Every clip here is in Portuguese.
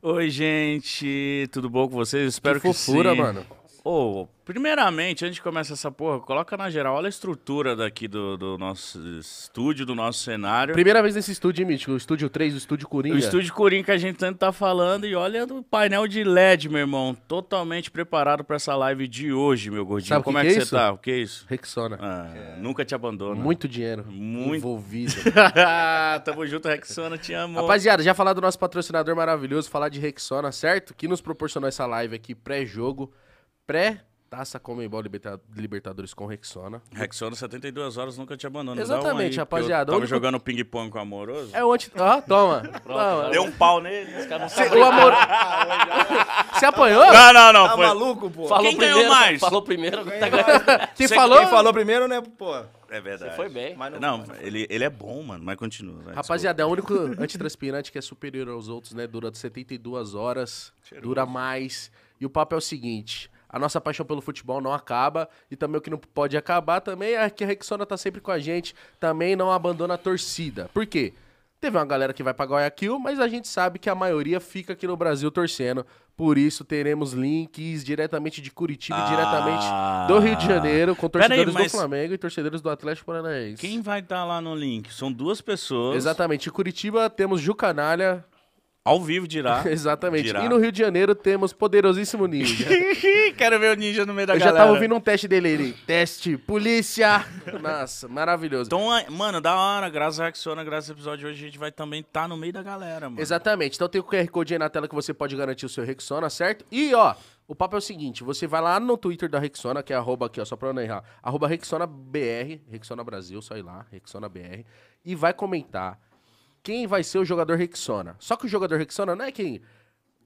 Oi, gente, tudo bom com vocês? Espero que, que fofura, sim. mano. Ô, oh, primeiramente, antes de começar essa porra, coloca na geral, olha a estrutura daqui do, do nosso estúdio, do nosso cenário. Primeira vez nesse estúdio, hein, Mítico? O estúdio 3, o estúdio Coringa. O estúdio Coringa que a gente tanto tá falando e olha o painel de LED, meu irmão. Totalmente preparado para essa live de hoje, meu gordinho. Sabe Como é que é que, é você tá? O que é isso? Rexona. Ah, é. Nunca te abandona. Muito dinheiro. Muito. Envolvido. Tamo junto, Rexona, te amo. Rapaziada, já falar do nosso patrocinador maravilhoso, falar de Rexona, certo? Que nos proporcionou essa live aqui pré-jogo pré Taça Comembol Libertadores com Rexona. Rexona, 72 horas, nunca te abandona. Exatamente, rapaziada. Tava único... jogando ping-pong com o Amoroso. É onde... Ah, toma. toma. Deu um pau nele, os caras não O Amor... Você ah, apanhou? Não, não, não. Tá foi... maluco, pô. Falou quem primeiro, ganhou mais? Falou primeiro. Quem, tá... quem falou? Quem falou primeiro, né, pô? É verdade. Você foi bem. não, não ele, ele é bom, mano, mas continua. Vai, Rapaziada, desculpa. é o único antitranspirante que é superior aos outros, né? Dura 72 horas, Cheiroso. dura mais. E o papo é o seguinte a nossa paixão pelo futebol não acaba e também o que não pode acabar também é que a Rexona tá sempre com a gente, também não abandona a torcida. Por quê? Teve uma galera que vai para Guayaquil, mas a gente sabe que a maioria fica aqui no Brasil torcendo. Por isso teremos links diretamente de Curitiba, ah, diretamente do Rio de ah. Janeiro, com torcedores aí, do Flamengo e torcedores do Atlético Paranaense. Quem vai estar tá lá no link? São duas pessoas. Exatamente. Em Curitiba temos Ju Canalha, ao vivo dirá. Exatamente. Dirá. E no Rio de Janeiro temos poderosíssimo ninja. Quero ver o ninja no meio da Eu galera. Eu já tava ouvindo um teste dele ali. Teste, polícia. Nossa, maravilhoso. Então, é, mano, da hora. Graças à Rexona, graças ao episódio de hoje, a gente vai também estar tá no meio da galera, mano. Exatamente. Então tem o QR Code aí na tela que você pode garantir o seu Rexona, certo? E, ó, o papo é o seguinte, você vai lá no Twitter da Rexona, que é arroba aqui, ó, só pra não errar, arroba RexonaBR, Rexona Brasil, só ir lá, Rexona BR, e vai comentar quem vai ser o jogador Rexona. Só que o jogador Rexona não é quem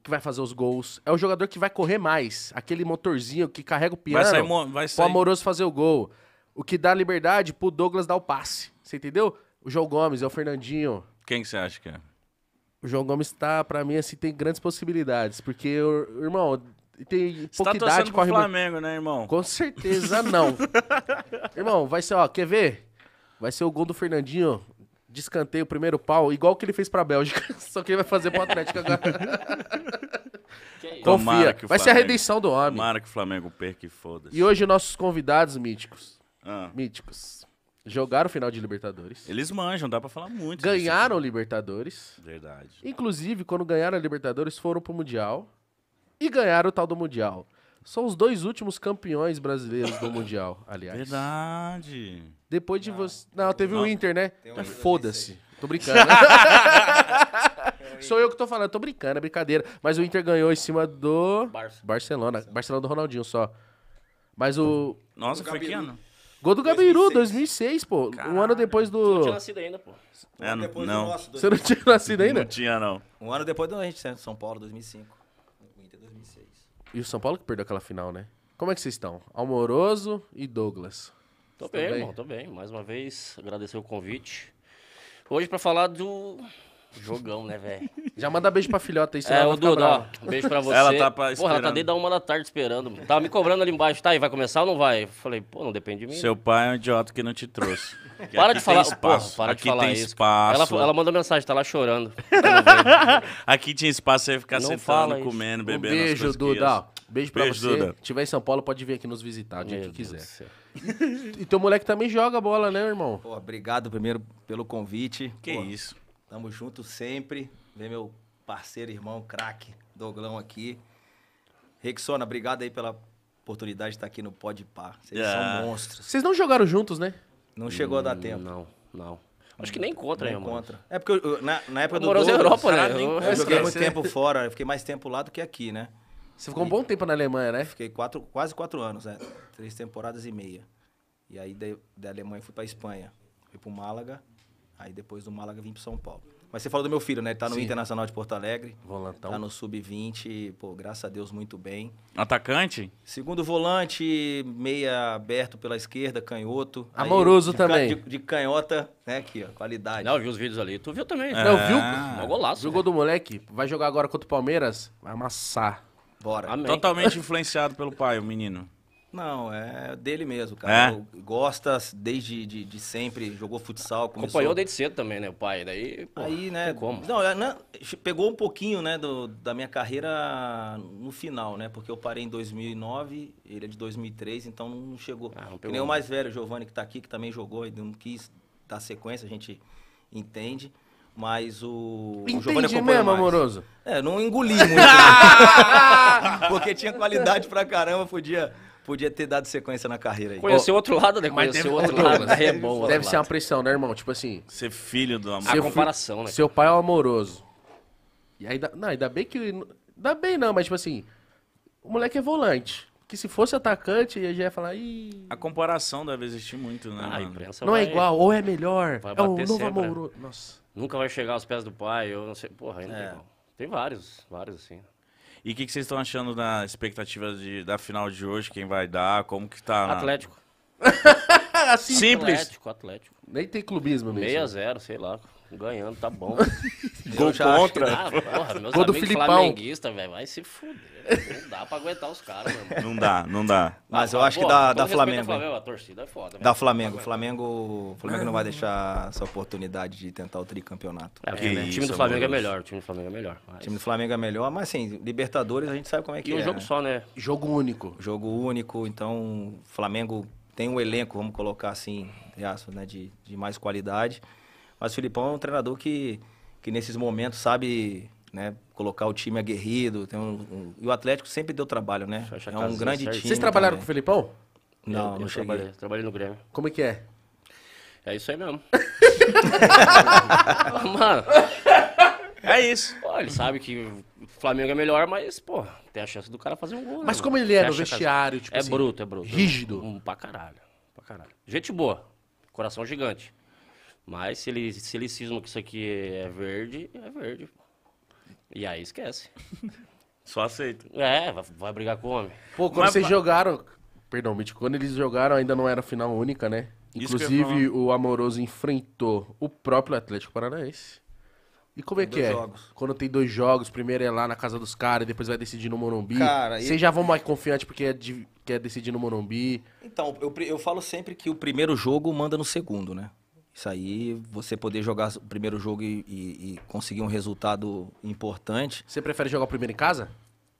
que vai fazer os gols, é o jogador que vai correr mais, aquele motorzinho que carrega o piano vai sair, vai sair. Amoroso fazer o gol. O que dá liberdade pro Douglas dar o passe. Você entendeu? O João Gomes, é o Fernandinho. Quem você acha que é? O João Gomes tá, pra mim, assim, tem grandes possibilidades. Porque, irmão, tem Você tá pouca tá idade, Flamengo, muito... né, irmão? Com certeza não. irmão, vai ser, ó, quer ver? Vai ser o gol do Fernandinho descanteio, primeiro pau, igual que ele fez pra Bélgica. Só que ele vai fazer pro Atlético agora. Confia. Tomara que o vai ser a redenção do homem. Tomara que o Flamengo perca e foda-se. E hoje nossos convidados míticos. Ah, Míticos. Jogaram final de Libertadores. eles manjam, dá pra falar muito. disso. Ganharam Libertadores. Verdade. Inclusive, quando ganharam a Libertadores, foram pro Mundial. E ganharam o tal do Mundial. São os dois últimos campeões brasileiros do Mundial, aliás. Verdade. Depois de você. Não, teve não, o Inter, né? Um tá, Foda-se. Tô brincando. Sou eu que tô falando, tô brincando, é brincadeira. Mas o Inter ganhou em cima do. Barça. Barcelona. Barcelona do Ronaldinho só. Mas o. Nossa, foi que ano? Gol do Gabiru, 2006, pô. Caralho. Um ano depois do. Você não tinha nascido ainda, pô. é, não. Do nosso, Você não tinha nascido ainda? Não tinha, não. Um ano depois do a gente São Paulo, 2005. E o São Paulo que perdeu aquela final, né? Como é que vocês estão? Almoroso e Douglas. Tô bem, bem, irmão, tô bem. Mais uma vez, agradecer o convite. Hoje para falar do Jogão, né, velho? Já manda beijo pra filhota aí, senão É, ô Duda, ó, beijo pra você. Ela tá pra- Porra, ela tá desde a uma da tarde esperando. Tava me cobrando ali embaixo, tá aí, vai começar ou não vai? Eu falei, pô, não depende de mim. Seu pai é um idiota que não te trouxe. Para de falar, porra, espaço. para de aqui falar tem isso. espaço. Ela, ela mandou mensagem, tá lá chorando. Tá aqui tinha espaço pra você ficar Não sentando, comendo, bebendo. beijo, coisas Duda. Beijo pra você. Duda. Se tiver em São Paulo, pode vir aqui nos visitar, o dia Meu que Deus quiser. E teu moleque também joga bola, né, irmão? Pô, obrigado primeiro pelo convite. Que Pô, isso. Tamo junto sempre. Vem meu parceiro, irmão, craque, Doglão aqui. Rexona, obrigado aí pela oportunidade de estar aqui no Pode Par. Vocês yeah. É. são monstros. Vocês não jogaram juntos, né? Não chegou a dar hum, tempo. Não, não. Acho que nem contra, né, contra. É porque eu, na, na época eu do é Douglas, na Europa, né? Eu, eu muito tempo fora. Eu fiquei mais tempo lá do que aqui, né? Você ficou e, um bom tempo na Alemanha, né? Fiquei quatro, quase quatro anos, né? Três temporadas e meia. E aí da, da Alemanha fui pra Espanha. Fui pro Málaga. Aí depois do Málaga vim pro São Paulo. Mas você falou do meu filho, né? Ele tá no Sim. Internacional de Porto Alegre. Volantão. Tá no Sub-20, pô, graças a Deus, muito bem. Atacante? Segundo volante, meia aberto pela esquerda, canhoto. Amoroso Aí, de também. de, de, canhota, né? Aqui, ó, qualidade. Não, eu vi os vídeos ali. Tu viu também. É. Não, viu? Ah, golaço. Jogou né? do moleque. Vai jogar agora contra o Palmeiras? Vai amassar. Bora. Amém. Totalmente influenciado pelo pai, o menino. Não, é dele mesmo, cara. É? Gosta desde de, de, sempre, jogou futsal. Começou... Acompanhou desde cedo também, né, o pai? Daí, pô, Aí, né? Como? Não, é, não, né, pegou um pouquinho, né, do, da minha carreira no final, né? Porque eu parei em 2009, ele é de 2003, então não chegou. Ah, não nem o mais velho, o Giovanni, que tá aqui, que também jogou e não quis dar sequência, a gente entende. Mas o. Entendi o Giovanni acompanhou mesmo, mais. amoroso. É, não engoli muito. Né. Porque tinha qualidade pra caramba, podia podia ter dado sequência na carreira aí. Conhecer o outro lado, né? Mas Conheceu né? É deve... outro lado. É bom, deve ser uma pressão, né, irmão? Tipo assim. Ser filho do amor. A comparação, né? Seu pai é um amoroso. E aí, não, ainda bem que. Ainda bem não, mas tipo assim. O moleque é volante. Que se fosse atacante, ia já ia falar. Ih... A comparação deve existir muito, né? Ah, não é vai... é igual, ou é melhor. Vai é o novo né? amoroso. Nossa. Nunca vai chegar aos pés do pai, eu não sei. Porra, ainda é. tem vários, vários assim. E o que, que, vocês estão achando da expectativa de, da final de hoje? Quem vai dar? Como que tá? Atlético. Simples. Atlético, Atlético. Nem tem clubismo mesmo. 6 x 0 sei lá. Ganhando, tá bom. Gol contra. Que, ah, porra, meus Gol do Filipão. flamenguista, velho, vai se fuder. Não dá pra aguentar os caras, mano. Não dá, não dá. Mas, eu ah, acho que dá, dá Flamengo. Flamengo a torcida é foda. Dá Flamengo. Flamengo, Flamengo não vai deixar essa oportunidade de tentar o tricampeonato. É, é, né? o time do é Flamengo é melhor, o time do Flamengo é melhor. Mas... O time do Flamengo é melhor, mas assim, Libertadores a gente sabe como é que e é. E um jogo né? só, né? Jogo único. Jogo único, então Flamengo tem um elenco, vamos colocar assim, de, aço, né, de, de mais qualidade. Mas o Filipão é um treinador que, que nesses momentos sabe né, colocar o time aguerrido. Tem um, um... e o Atlético sempre deu trabalho, né? É um grande certo. time. Vocês trabalharam também. com o Filipão? Não, eu, eu não cheguei. Trabalhei, trabalhei no Grêmio. Como é que é? É isso aí mesmo. Mano, é isso. Pô, ele sabe que o Flamengo é melhor, mas, pô, tem a chance do cara fazer um gol. Mas né, como mano? ele é tem no vestiário, tipo É assim, bruto, é bruto. Rígido. Um, pra caralho. Pra caralho. Gente boa. Coração gigante. Mas se ele, se ele cisma que isso aqui é verde, é verde. E aí esquece. Só aceita. É, vai, brigar com o homem. Pô, quando Mas, vocês jogaram. Perdão, Mitch, quando eles jogaram ainda não era final única, né? Inclusive, o Amoroso enfrentou o próprio Atlético Paranaense. E como é que é? Jogos. Quando tem dois jogos, primeiro é lá na casa dos caras, depois vai decidir no Morumbi. Cara, Vocês e... já vão mais confiante porque é, de, quer decidir no Morumbi. Então, eu, eu falo sempre que o primeiro jogo manda no segundo, né? Isso aí, você poder jogar o primeiro jogo e, e, e conseguir um resultado importante. Você prefere jogar o primeiro em casa?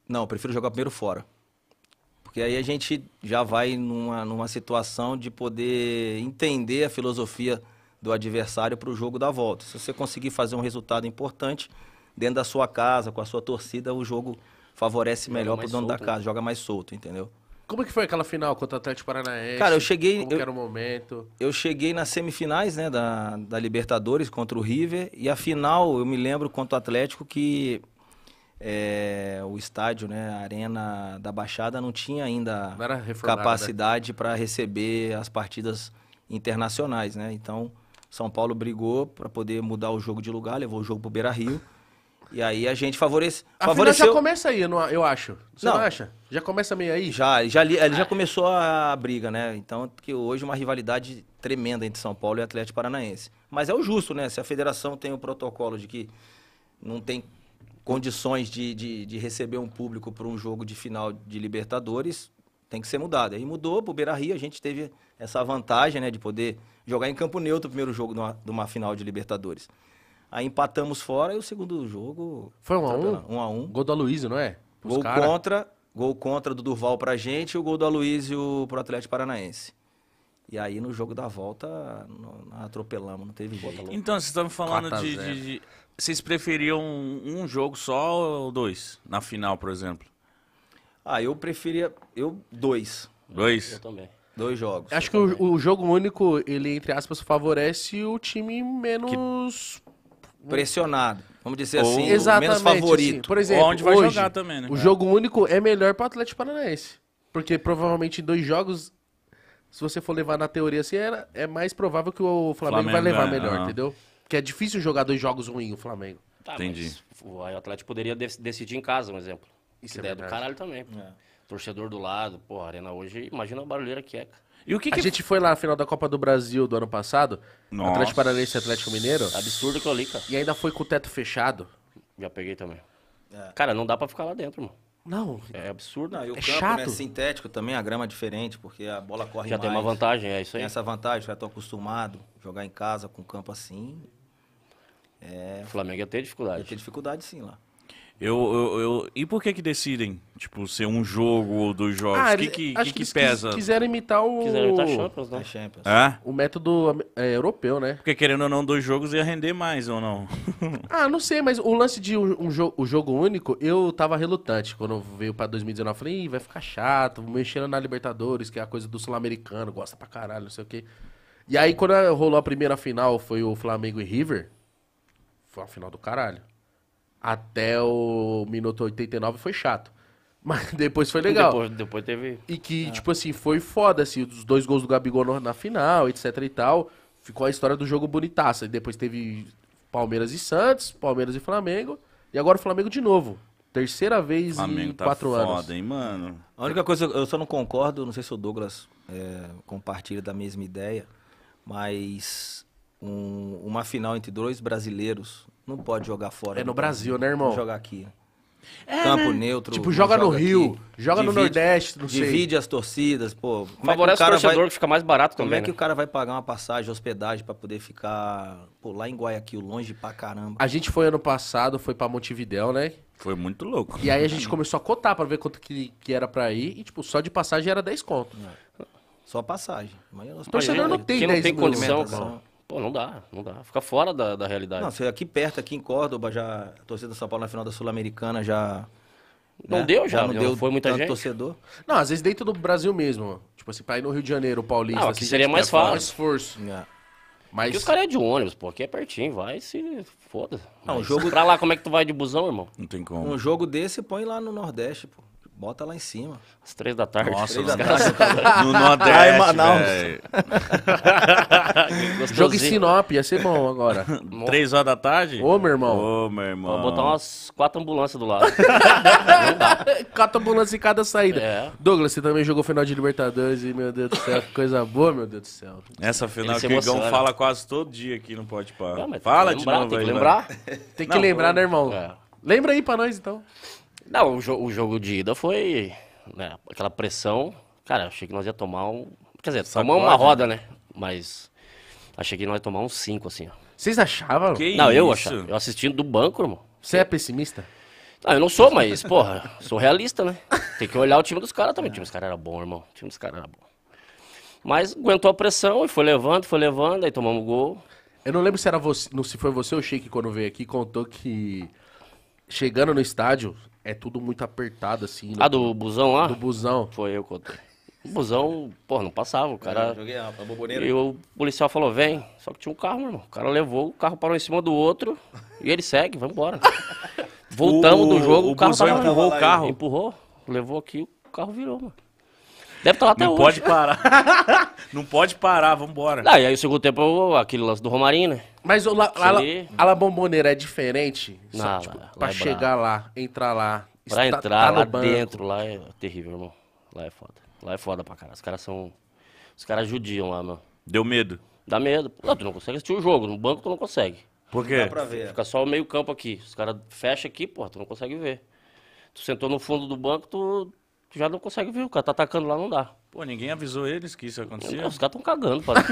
Não, eu prefiro jogar primeiro fora. Porque aí a gente já vai numa, numa situação de poder entender a filosofia do adversário para o jogo da volta. Se você conseguir fazer um resultado importante dentro da sua casa, com a sua torcida, o jogo favorece melhor para o dono solto, da né? casa, joga mais solto, entendeu? Como é que foi aquela final contra o Atlético Paranaense? Cara, eu cheguei. Como eu, era o momento? Eu cheguei nas semifinais, né, da, da Libertadores contra o River. E a final, eu me lembro contra o Atlético que é, o estádio, né, a arena da Baixada não tinha ainda não né? capacidade para receber as partidas internacionais, né? Então São Paulo brigou para poder mudar o jogo de lugar, levou o jogo para o Beira Rio e aí a gente favorece, A favoreceu. já começa aí, eu acho. Você não, não acha? Já começa meio aí? Já, já, ele já ah. começou a briga, né? Então, que hoje é uma rivalidade tremenda entre São Paulo e Atlético Paranaense. Mas é o justo, né? Se a federação tem o protocolo de que não tem condições de, de, de receber um público para um jogo de final de Libertadores, tem que ser mudado. Aí mudou para o Beira Rio, a gente teve essa vantagem né, de poder jogar em campo neutro o primeiro jogo de uma, de uma final de Libertadores. Aí empatamos fora e o segundo jogo. Foi um a um? Um a um. Gol do Aloysio, não é? Os gol cara... contra. Gol contra do Durval pra gente e o gol do Aloysio pro Atlético Paranaense. E aí no jogo da volta não, não atropelamos, não teve volta Então, vocês estão falando de, de, de, Vocês preferiam um jogo só ou dois? Na final, por exemplo? Ah, eu preferia. Eu. Dois. Dois? Eu também. Dois jogos. Acho que o, o, jogo único, ele, entre aspas, favorece o time menos. Que pressionado. Vamos dizer assim, Exatamente, menos favorito. Por exemplo, onde vai hoje, jogar também, né? O jogo único é melhor para o Atlético Paranaense. Porque provavelmente em dois jogos, se você for levar na teoria assim, é, é mais provável que o Flamengo, Flamengo vai levar é, melhor, entendeu? Porque é difícil jogar dois jogos ruins o Flamengo. Tá, Entendi. o Atlético poderia decidir em casa, um exemplo. Isso que é ideia verdade. do caralho também. É. Torcedor do lado, pô, a arena hoje, imagina a barulheira que é, cara. E o que, que... A gente foi lá na final da Copa do Brasil do ano passado, Nossa. Atlético Paranaense e Atlético Mineiro. Absurdo que eu li, cara. E ainda foi com o teto fechado. Já peguei também. É. Cara, não dá pra ficar lá dentro, mano. Não. É absurdo. Não, e o é campo né, chato. Né, sintético também, a grama é diferente, porque a bola corre já mais. Já tem uma vantagem, é isso aí. Tem essa vantagem, já tô acostumado a jogar em casa com campo assim. É... O Flamengo ia ter dificuldade. Ia ter dificuldade sim lá. Eu, eu, eu, E por que que decidem, tipo, ser um jogo ou dois jogos? Ah, que, que, que, que, pesa? Quis, quiseram imitar o... Quiseram imitar Champions, né? É Champions. O método é, europeu, né? Porque querendo ou não, dois jogos ia render mais ou não? ah, não sei, mas o lance de um, um jo o jogo único, eu tava relutante. Quando veio pra 2019, eu falei, vai ficar chato, mexendo na Libertadores, que é a coisa do sul-americano, gosta pra caralho, não sei o quê. E aí, quando rolou a primeira final, foi o Flamengo e River, foi a final do caralho até o minuto 89 foi chato. Mas depois foi legal. Depois, depois teve. E que, é. tipo assim, foi foda, assim, os dois gols do Gabigol na final, etc e tal. Ficou a história do jogo bonitaça. E depois teve Palmeiras e Santos, Palmeiras e Flamengo. E agora o Flamengo de novo. Terceira vez Flamengo em tá quatro foda, anos. Hein, mano. A única coisa, eu só não concordo, não sei se o Douglas é, compartilha da mesma ideia, mas um, uma final entre dois brasileiros não pode jogar fora. É no Brasil, né, irmão? Jogar aqui. É, Campo né? neutro. Tipo, joga, joga no Rio, aqui, joga divide, no Nordeste, não sei. Divide as torcidas, pô. É Favorece é o, o torcedor vai... que fica mais barato como é também. Como é né? que o cara vai pagar uma passagem, hospedagem para poder ficar, pô, lá em Guayaquil, longe pra caramba? A gente foi ano passado, foi pra Montevidéu, né? Foi muito louco. E aí a gente começou a cotar para ver quanto que, que era para ir e, tipo, só de passagem era 10 conto. É. Só passagem. Mas o torcedor não tem quem 10 não tem condição, cara. Pô, não dá, não dá. Fica fora da, da realidade. Não, você aqui perto, aqui em Córdoba, já a torcida do São Paulo na final da Sul-Americana já. Não né? deu já, não deu foi muita gente. torcedor. Não, às vezes dentro do Brasil mesmo. Tipo assim, pra ir no Rio de Janeiro, Paulista. Não, aqui assim, seria mais fácil. Mais esforço. É. Mas... Porque os caras é de ônibus, pô. Aqui é pertinho, vai se foda. Não, jogo... Pra lá, como é que tu vai de busão, irmão? Não tem como. Um jogo desse põe lá no Nordeste, pô. Bota lá em cima. Às três da tarde. Nossa, três da tarde. tarde. no Nordeste, Ai, Manaus. Jogo em Sinop, ia ser bom agora. três horas da tarde? Ô, meu irmão. Ô, meu irmão. Vou botar umas quatro ambulâncias do lado. quatro ambulâncias em cada saída. É. Douglas, você também jogou final de Libertadores e, meu Deus do céu, que coisa boa, meu Deus do céu. Essa final que o Igão fala quase todo dia aqui no Pode Par. Ah, fala de novo tem Que lembrar. Tem que lembrar, né, irmão? É. Lembra aí pra nós, então. Não, o, jo o jogo de ida foi né, aquela pressão. Cara, achei que nós ia tomar um. Quer dizer, tomamos uma roda, né? Mas achei que nós ia tomar uns 5, assim. ó. Vocês achavam? Que não, eu achava. Eu assistindo do banco, irmão. Você é pessimista? Não, ah, eu não sou, mas, porra, sou realista, né? Tem que olhar o time dos caras também. O time dos caras era bom, irmão. O time dos caras era bom. Mas aguentou a pressão e foi levando, foi levando, aí tomamos o gol. Eu não lembro se era você, não, se foi você ou o Sheik quando veio aqui, contou que chegando no estádio, é tudo muito apertado, assim. Né? Ah, do busão lá? Do busão. Foi eu que contei. O busão, porra, não passava. O cara. É, joguei a boboneira. E o policial falou: vem. Só que tinha um carro, meu irmão. O cara levou, o carro parou em cima do outro. E ele segue, vamos embora. Voltamos o, do jogo, o, o carro busão empurrou o carro. Empurrou, levou aqui, o carro virou, mano. Deve estar tá lá até não hoje. Não pode parar. não pode parar, vambora. Ah, e aí o segundo tempo, aquele lance do Romarinho, né? Mas o La, a, a La Bombonera é diferente? Não, Só, tipo, lá, é pra chegar lá, entrar lá. Pra entrar tá lá banco. dentro, lá é terrível, irmão. Lá é foda. Lá é foda pra caralho. Os caras são. Os caras judiam lá, mano. Deu medo? Dá medo. Não, tu não consegue assistir o jogo. No banco tu não consegue. Por quê? Dá pra ver. Fica só o meio campo aqui. Os caras fecham aqui, pô, tu não consegue ver. Tu sentou no fundo do banco, tu, tu já não consegue ver. O cara tá atacando lá, não dá. Pô, ninguém avisou eles que isso acontecia? os caras estão cagando para né?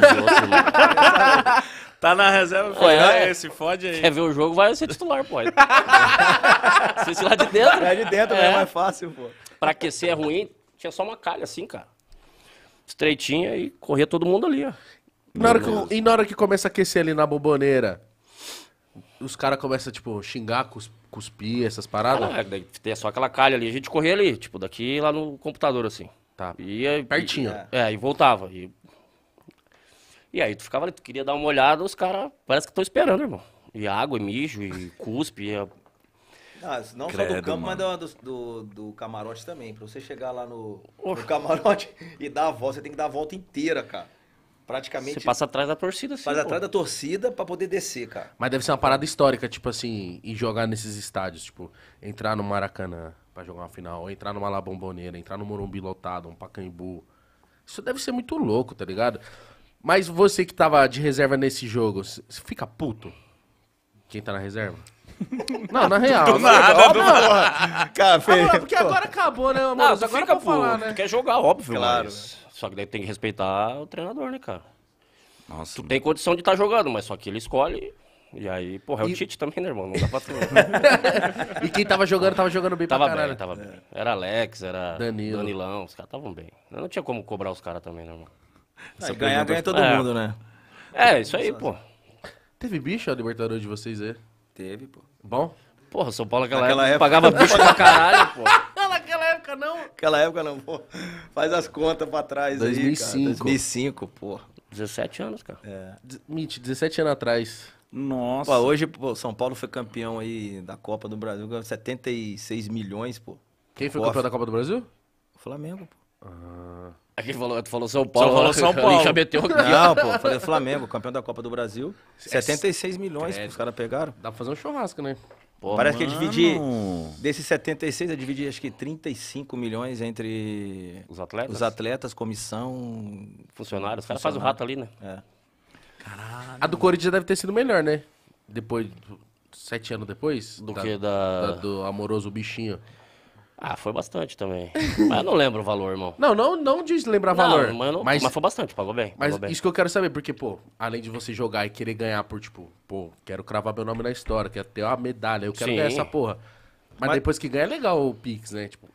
Tá na reserva, pô, ah, é, é, se fode aí. Quer ver o jogo, vai ser titular, pô. se se lá de dentro. É de dentro é mais é fácil, pô. Pra aquecer é ruim, tinha só uma calha assim, cara. Estreitinha e corria todo mundo ali, ó. Na hora que, e na hora que começa a aquecer ali na boboneira, os caras começam, tipo, xingar, cus, cuspir, essas paradas? Ah, não, é, tem só aquela calha ali. A gente corria ali, tipo, daqui lá no computador, assim. Tá. E ia, Pertinho. E, é, e voltava. E... e aí tu ficava ali, tu queria dar uma olhada, os caras parece que estão esperando, irmão. E água, e mijo, e cuspe. E... não Credo, só do campo, mano. mas do, do, do, camarote também. Pra você chegar lá no, no, camarote e dar a volta, você tem que dar a volta inteira, cara. Praticamente. Você passa atrás da torcida, sim. Faz pô. atrás da torcida pra poder descer, cara. Mas deve ser uma parada histórica, tipo assim, e jogar nesses estádios, tipo, entrar no Maracanã para jogar uma final, entrar numa La Bombonera, entrar no Morumbi lotado, um Pacaembu. Isso deve ser muito louco, tá ligado? Mas você que tava de reserva nesse jogo, você fica puto? Quem tá na reserva? Não, na real. Do nada, do nada. porque agora acabou, né, amor? Agora fica falar, né? Tu quer jogar, óbvio, claro. Mas... Né? Só que daí tem que respeitar o treinador, né, cara? Nossa. Tu mano. tem condição de estar tá jogando, mas só que ele escolhe e aí, porra, é o Tite também, né, irmão? Não dá pra tudo. e quem tava jogando, tava jogando bem tava pra caralho. Bem, tava é. bem. Era Alex, era Danilo. Danilão, os caras estavam bem. Eu não tinha como cobrar os caras também, né, irmão? Ah, Essa ganhar, ganha todo é. mundo, né? É, isso aí, pô. Teve bicho a Libertadores de vocês é Teve, pô. Bom? Porra, São Paulo aquela época, pagava bicho pra caralho, pô. naquela época não. Naquela época não, pô. Faz as contas pra trás 2005. aí, cara. 2005, pô. 17 anos, cara. É. Mitch, 17 anos atrás. Nossa. Pô, hoje, pô, São Paulo foi campeão aí da Copa do Brasil, ganhou 76 milhões, pô. Quem foi campeão da Copa do Brasil? O Flamengo, pô. Ah. Aqui falou, tu falou São Paulo. Só falou São Paulo. Já meteu aqui. Não, pô, falei Flamengo, campeão da Copa do Brasil. 76 é milhões que é os caras pegaram. Dá pra fazer um churrasco, né? Pô, Parece é mano. que eu dividi. Desses 76, eu dividi acho que 35 milhões entre. Os atletas? Os atletas, comissão. Funcionários. Os caras fazem o rato ali, né? É. Caralho. A do Corinthians deve ter sido melhor, né? Depois. Sete anos depois? Do da, que da... da. Do amoroso bichinho. Ah, foi bastante também. mas eu não lembro o valor, irmão. Não, não, não diz lembrar não, valor. Mas, não, mas, mas, foi bastante, pagou bem. Mas pagou bem. isso que eu quero saber, porque, pô, além de você jogar e querer ganhar por, tipo, pô, quero cravar meu nome na história, quero ter uma medalha, eu quero Sim. ganhar essa porra. Mas, mas, depois que ganha é legal o Pix, né? Tipo,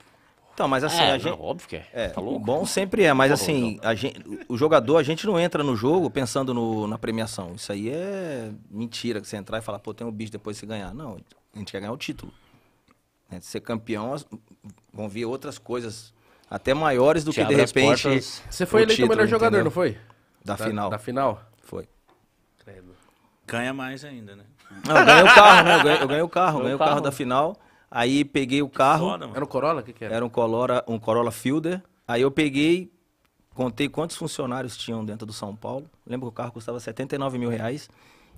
então, mas assim, é, a gente. Não, óbvio que é. é tá louco? Bom sempre é, mas tá assim, louco. Então. a gente, o jogador, a gente não entra no jogo pensando no, na premiação. Isso aí é mentira que você entrar e falar, pô, tem um bicho depois você ganhar. Não, a gente quer ganhar o título. É, ser campeão, vão vir outras coisas até maiores do Te que de repente. Portas, você foi o eleito o melhor jogador, entendeu? não foi? Da, da, final. Da final? Foi. Credo. Ganha mais ainda, né? Não, eu ganhei o carro, né? Eu ganhei, eu ganhei o carro, ganhei o carro, carro da final. Aí é. peguei o carro. era um Corolla? O que, que, era? Era um Corolla, um Corolla Fielder. Aí eu peguei, contei quantos funcionários tinham dentro do São Paulo. Lembro que o carro custava 79 mil reais.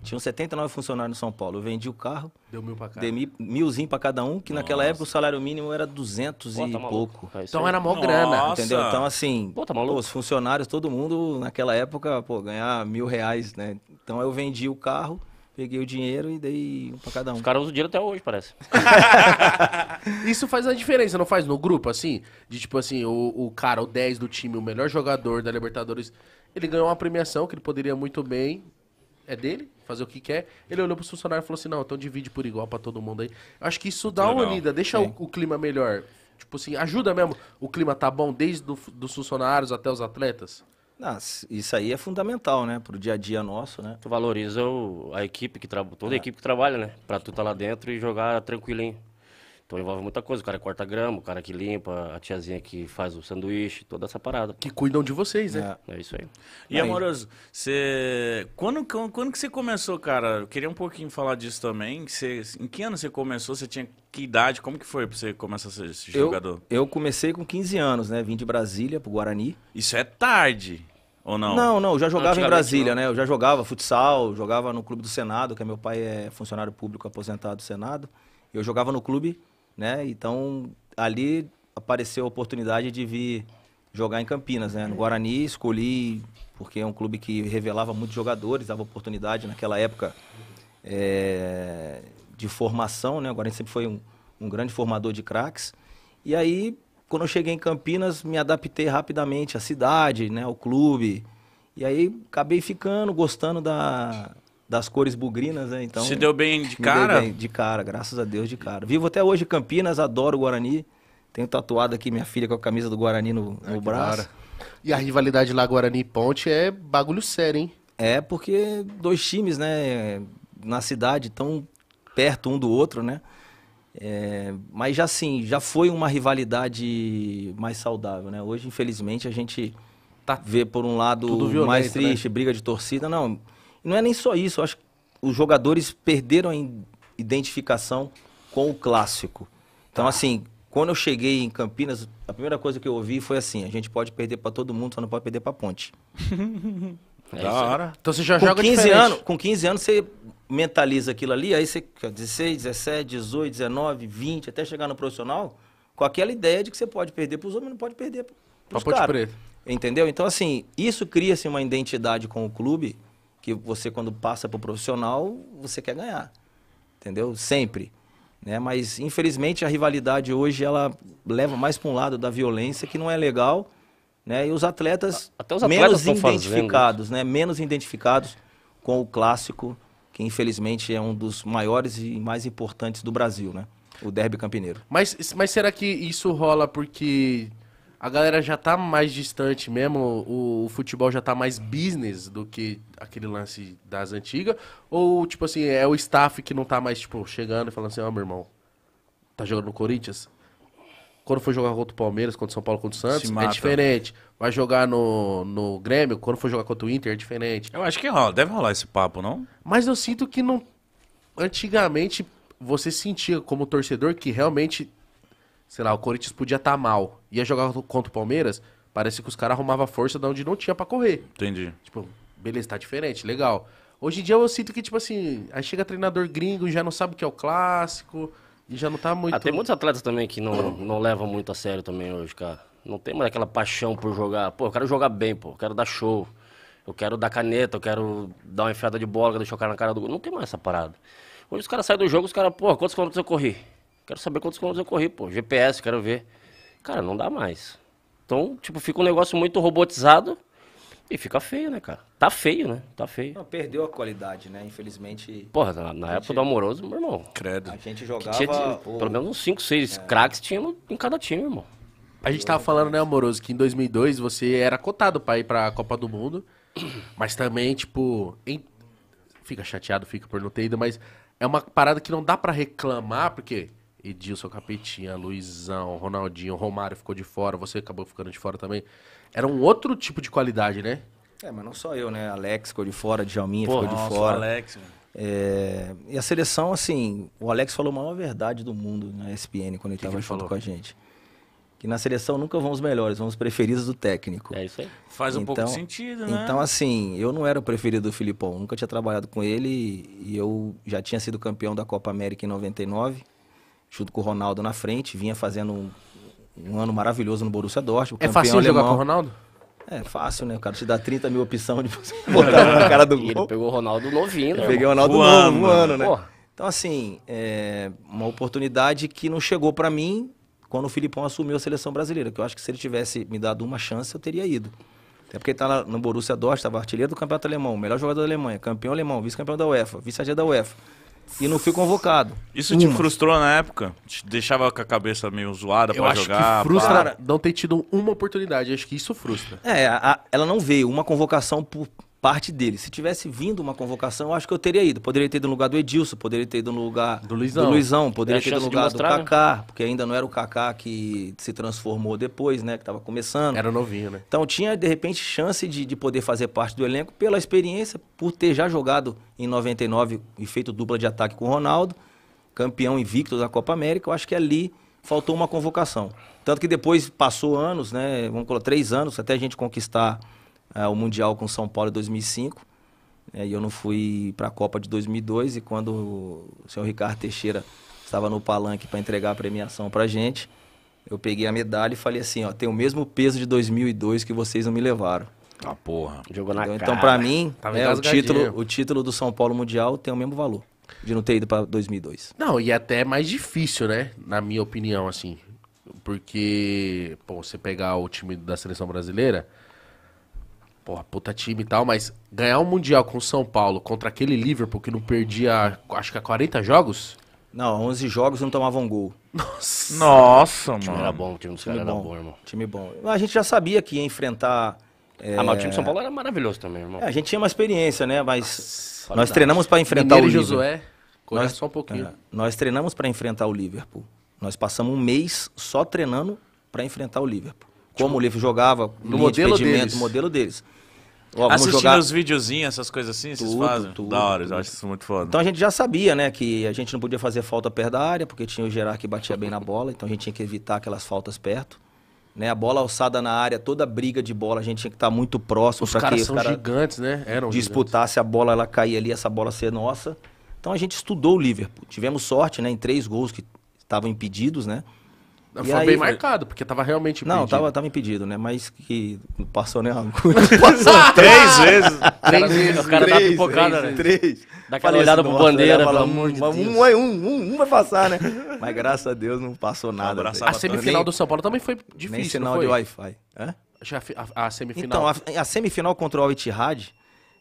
Tinham 79 funcionários no São Paulo. Eu vendi o carro. Deu mil pra cada. Dei mil, milzinho pra cada um, que Nossa. naquela época o salário mínimo era 200 Pô, tá e maluco. pouco. É então aí. era mó grana. Entendeu? Então, assim, Pô, tá pô, os funcionários, todo mundo naquela época, pô, ganhar mil reais, né? Então eu vendi o carro Peguei o dinheiro e dei um pra cada um. Os caras usam dinheiro até hoje, parece. Isso faz a diferença, não faz? No grupo, assim? De tipo assim, o, o cara, o 10 do time, o melhor jogador da Libertadores, ele ganhou uma premiação que ele poderia muito bem é dele, fazer o que quer. Ele olhou pro funcionário e falou assim: não, então divide por igual para todo mundo aí. acho que isso dá Legal. uma unida, deixa o, o, clima melhor. Tipo assim, ajuda mesmo. O clima tá bom desde do, dos funcionários até os atletas. Ah, isso aí é fundamental, né? Pro dia a dia nosso, né? Tu valoriza o, a equipe que trabalha, toda a é. equipe que trabalha, né? Pra tu estar tá lá dentro e jogar tranquilinho. Então envolve muita coisa. O cara que corta grama, o cara que limpa, a tiazinha que faz o sanduíche, toda essa parada. Que cuidam de vocês, né? É, é isso aí. E aí. amoroso, você. Quando, quando que você começou, cara? Eu queria um pouquinho falar disso também. Você... Em que ano você começou? Você tinha que idade? Como que foi pra você começar a ser eu, jogador? Eu comecei com 15 anos, né? Vim de Brasília pro Guarani. Isso é tarde. Ou não? Não, não, eu já jogava em Brasília, não. né? Eu já jogava futsal, jogava no clube do Senado, que é meu pai é funcionário público aposentado do Senado. Eu jogava no clube né? Então, ali apareceu a oportunidade de vir jogar em Campinas, né? No Guarani, escolhi porque é um clube que revelava muitos jogadores, dava oportunidade naquela época é, de formação, né? O Guarani sempre foi um, um grande formador de craques. E aí, quando eu cheguei em Campinas, me adaptei rapidamente à cidade, né? Ao clube. E aí, acabei ficando, gostando da das cores bugrinas, né? Então. Se deu bem de cara? Bem, de cara, graças a Deus, de cara. Vivo até hoje Campinas, adoro o Guarani. Tenho tatuado aqui minha filha com a camisa do Guarani no, no braço. Cara. E a rivalidade lá Guarani e Ponte é bagulho sério, hein? É, porque dois times, né, na cidade tão perto um do outro, né? É, mas já assim, já foi uma rivalidade mais saudável, né? Hoje, infelizmente, a gente tá. vê por um lado mais né? triste, né? briga de torcida, não. Não é nem só isso, eu acho que os jogadores perderam a identificação com o clássico. Então, tá. assim, quando eu cheguei em Campinas, a primeira coisa que eu ouvi foi assim: a gente pode perder para todo mundo, só não pode perder para Ponte. é da hora. Então você já com joga 15 diferente. anos, Com 15 anos você mentaliza aquilo ali, aí você 16, 17, 18, 19, 20, até chegar no profissional, com aquela ideia de que você pode perder para os homens, não pode perder para Ponte Preta. Entendeu? Então, assim, isso cria-se uma identidade com o clube que você quando passa para o profissional, você quer ganhar. Entendeu? Sempre. Né? Mas infelizmente a rivalidade hoje ela leva mais para um lado da violência que não é legal, né? E os atletas, Até os atletas menos né, identificados, fazendo. né? Menos identificados com o clássico, que infelizmente é um dos maiores e mais importantes do Brasil, né? O derby campineiro. Mas, mas será que isso rola porque a galera já tá mais distante mesmo, o, o, futebol já tá mais business do que aquele lance das antigas? Ou, tipo assim, é o staff que não tá mais, tipo, chegando e falando assim, ó, oh, meu irmão, tá jogando no Corinthians? Quando for jogar contra o Palmeiras, contra o São Paulo, contra o Santos, é diferente. Vai jogar no, no Grêmio, quando for jogar contra o Inter, é diferente. Eu acho que rola, deve rolar esse papo, não? Mas eu sinto que não... Antigamente, você sentia como torcedor que realmente sei lá, o Corinthians podia estar tá mal, ia jogar contra o Palmeiras, parece que os caras arrumavam força de onde não tinha para correr. Entendi. Tipo, beleza, tá diferente, legal. Hoje em dia eu sinto que, tipo assim, aí chega treinador gringo e já não sabe o que é o clássico, e já não tá muito. Ah, tem muitos atletas também que não, não levam muito a sério também hoje, cara. Não tem mais aquela paixão por jogar. Pô, eu quero jogar bem, pô, eu quero dar show. Eu quero dar caneta, eu quero dar uma enfiada de bola, deixar o cara na cara do gol. Não tem mais essa parada. Hoje os caras saem do jogo, os caras, pô, quantos quilômetros eu corri? Quero saber quantos quilômetros eu corri, pô. GPS, quero ver. Cara, não dá mais. Então, tipo, fica um negócio muito robotizado e fica feio, né, cara? Tá feio, né? Tá feio. Não, perdeu a qualidade, né? Infelizmente. Porra, na, na gente... época do Amoroso, meu irmão. Credo. A gente jogava. Tinha, pô, pelo menos uns 5, 6 é. craques tinha em cada time, irmão. A gente tava falando, né, Amoroso, que em 2002 você era cotado pra ir pra Copa do Mundo, mas também, tipo, em... fica chateado, fica por não ter ido, mas é uma parada que não dá para reclamar, porque Edilson, Capetinha, Luizão, Ronaldinho, Romário ficou de fora, você acabou ficando de fora também. Era um outro tipo de qualidade, né? É, mas não só eu, né? Alex ficou de fora, Djalminha ficou nossa, de fora. Alex, É, e a seleção, assim, o Alex falou a maior verdade do mundo na ESPN quando ele estava junto falou? com a gente. Que na seleção nunca vão os melhores, vão os preferidos do técnico. É isso aí. Faz um então, pouco de então, sentido, né? Então, assim, eu não era o preferido do Filipão, nunca tinha trabalhado com ele e eu já tinha sido campeão da Copa América em 99 junto com o Ronaldo na frente, vinha fazendo um, um ano maravilhoso no Borussia Dortmund. É fácil alemão. jogar com o Ronaldo? É fácil, né? O cara te dá 30 mil opção de você botar na cara do gol. Ele pegou o Ronaldo novinho, né? Peguei o Ronaldo Voando. novo, um ano, né? Porra. Então, assim, é uma oportunidade que não chegou para mim quando o Filipão assumiu a seleção brasileira, que eu acho que se ele tivesse me dado uma chance, eu teria ido. Até porque ele tá no Borussia Dortmund, estava artilheiro do campeonato alemão, melhor jogador da Alemanha, campeão alemão, vice-campeão da UEFA, vice-artilheiro da UEFA e não fui convocado. Isso uma. te frustrou na época? Te deixava com a cabeça meio zoada para jogar? Que frustra para... não ter tido uma oportunidade. Acho que isso frustra. É, a, a, ela não veio. Uma convocação por, parte dele. Se tivesse vindo uma convocação, eu acho que eu teria ido. Poderia ter ido no lugar do Edilson, poderia ter ido no lugar do Luizão, do Luizão poderia ter ido no lugar mostrar, do né? Kaká, né? porque ainda não era o Kaká que se transformou depois, né, que estava começando. Era novinho, né? Então tinha de repente chance de, de poder fazer parte do elenco pela experiência, por ter já jogado em 99 e feito dupla de ataque com o Ronaldo, campeão invicto da Copa América. Eu acho que ali faltou uma convocação. Tanto que depois passou anos, né, vamos colocar três anos até a gente conquistar é, o Mundial com São Paulo em 2005. É, e eu não fui para a Copa de 2002. E quando o senhor Ricardo Teixeira estava no palanque para entregar a premiação para gente, eu peguei a medalha e falei assim: ó, tem o mesmo peso de 2002 que vocês não me levaram. Ah, porra. Jogou na Então, para né? mim, é, o, título, o título do São Paulo Mundial tem o mesmo valor de não ter ido para 2002. Não, e até mais difícil, né? Na minha opinião, assim. Porque, pô, você pegar o time da seleção brasileira, porra, puta time e tal, mas ganhar um Mundial com o São Paulo contra aquele Liverpool que não perdia, acho que há 40 jogos? Não, 11 jogos não tomavam gol. Nossa, Nossa mano. O time era bom, o time dos caras era bom, irmão. Time bom. A gente já sabia que ia enfrentar... É... Ah, mas o time de São Paulo era maravilhoso também, irmão. É, a gente tinha uma experiência, né? Mas Nossa, nós treinamos para enfrentar Mineiro o Liverpool. Josué, nós, só um pouquinho. É, nós treinamos para enfrentar o Liverpool. Nós passamos um mês só treinando para enfrentar o Liverpool. Como tipo, o Liverpool jogava, no modelo deles. modelo deles. Ó, Assistindo jogar... os videozinhos, essas coisas assim, tudo, vocês fazem? Tudo, da hora, tudo. eu acho isso muito foda. Então a gente já sabia, né, que a gente não podia fazer falta perto da área, porque tinha o Gerard que batia bem na bola, então a gente tinha que evitar aquelas faltas perto. Né, a bola alçada na área, toda briga de bola, a gente tinha que estar tá muito próximo. Os caras são cara gigantes, né? Eram disputasse gigantes. a bola, ela caía ali, essa bola ser nossa. Então a gente estudou o Liverpool. Tivemos sorte, né, em três gols que estavam impedidos, né? Foi aí, bem marcado, porque tava realmente impedido. Não, tava, tava impedido, né? Mas que não passou nem a agulha. Passou três vezes. Três vezes. O cara três, dá né? Três. Dá aquela Falei, olhada pro bandeira, pelo amor de Deus. Um, um, um, um vai passar, né? Mas graças a Deus não passou nada. A semifinal do São Paulo também foi difícil, Nem sinal de Wi-Fi. Já a, a, semifinal. Então, a, a semifinal contra o Etihad,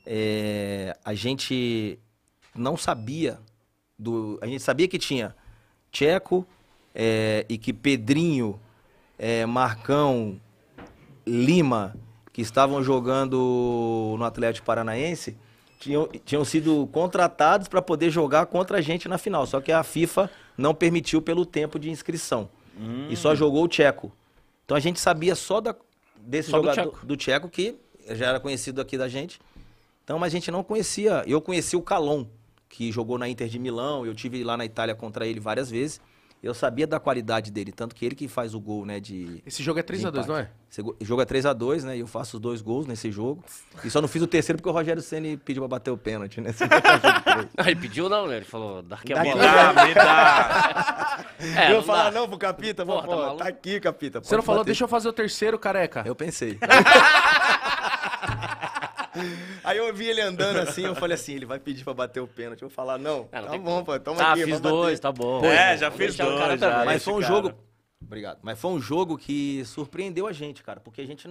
é, a gente não sabia do, a gente sabia que tinha tcheco, é, e que Pedrinho, é, Marcão, Lima, que estavam jogando no Atlético Paranaense, tinham, tinham sido contratados para poder jogar contra a gente na final. Só que a FIFA não permitiu pelo tempo de inscrição. Hum. E só hum. jogou o Tcheco. Então a gente sabia só da, desse só jogador do Tcheco. do Tcheco, que já era conhecido aqui da gente. Então, mas a gente não conhecia. Eu conheci o Calon, que jogou na Inter de Milão. Eu tive lá na Itália contra ele várias vezes. Eu sabia da qualidade dele, tanto que ele que faz o gol, né, de Esse jogo é 3 a 2, não é? Esse jogo é 3 a 2, né? E eu faço os dois gols nesse jogo. E só não fiz o terceiro porque o Rogério Ceni pediu para bater o pênalti, né? Aí pediu não, né? Ele falou: "Dá que a bola". dá, ah, me dá. É, eu não não pro Capita, pô, tá, tá, aqui, Capita. Você não falou, bater. deixa eu fazer o terceiro, careca. Eu pensei. Aí eu vi ele andando assim, eu falei assim, ele vai pedir pra bater o pênalti. Eu vou falar, não, é, não tá bom, pô, toma tá, aqui, fiz dois, tá bom. é, já fiz dois. Cara, já, mas foi um cara. jogo... Obrigado. Mas foi um jogo que surpreendeu a gente, cara, porque a gente...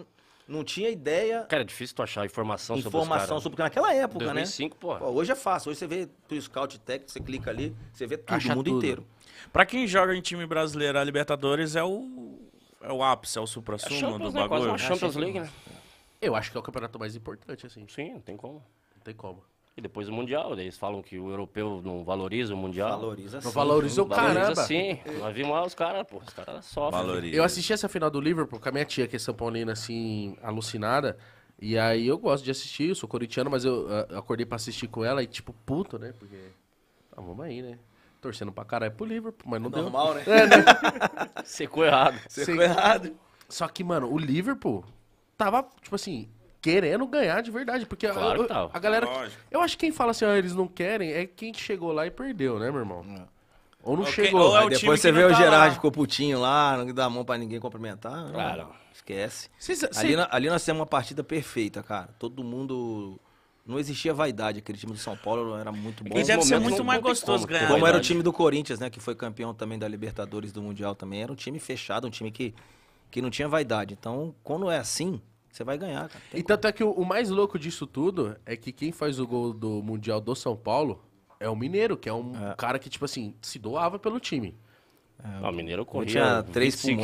Não tinha ideia. Cara, é difícil tu achar informação, informação sobre Informação sobre. Naquela época, 2005, né? 2005, pô. Hoje é fácil. Hoje você vê pro Scout Tech, você clica ali, você vê tudo, o mundo tudo. inteiro. Pra quem joga em time brasileiro, a Libertadores é o, é o ápice, é o supra-sumo é do né? bagulho. É a Champions League, né? Eu acho que é o campeonato mais importante, assim. Sim, não tem como. Não tem como. E depois o Mundial, eles falam que o europeu não valoriza o Mundial. Valoriza sim. Não valoriza o caramba. Valoriza sim. Nós vimos lá os caras, pô, os caras sofrem. Valoriza. Eu assisti essa final do Liverpool com a minha tia, que é São Paulina, assim, alucinada. E aí eu gosto de assistir, eu sou corintiano, mas eu ah, acordei pra assistir com ela e tipo, puto, né? Porque, ah, vamos aí, né? Torcendo pra caralho pro Liverpool, mas não Normal, é deu. Normal, né? É, né? Secou errado. Secou errado. Só que, mano, o Liverpool tava, tipo assim, querendo ganhar de verdade. Porque claro, a, a, galera. Lógico. Eu acho que quem fala assim, ah, eles não querem, é quem chegou lá e perdeu, né, meu irmão? É. Ou não okay. chegou. Ou é depois você vê tá o Gerard ficou putinho lá, não dá a mão pra ninguém cumprimentar. Claro. Não, esquece. Cês, ali, cê... na, ali nós temos uma partida perfeita, cara. Todo mundo. Não existia vaidade. Aquele time do São Paulo era muito bom. E deve ser muito mais gostoso ganhar. Como era o time do Corinthians, né? Que foi campeão também da Libertadores do Mundial também. Era um time fechado, um time que que não tinha vaidade. Então, quando é assim, você vai ganhar. Cara. e tanto como. é que o, o, mais louco disso tudo é que quem faz o gol do Mundial do São Paulo é o Mineiro, que é um é. cara que, tipo assim, se doava pelo time. É, o Mineiro corria 3 km,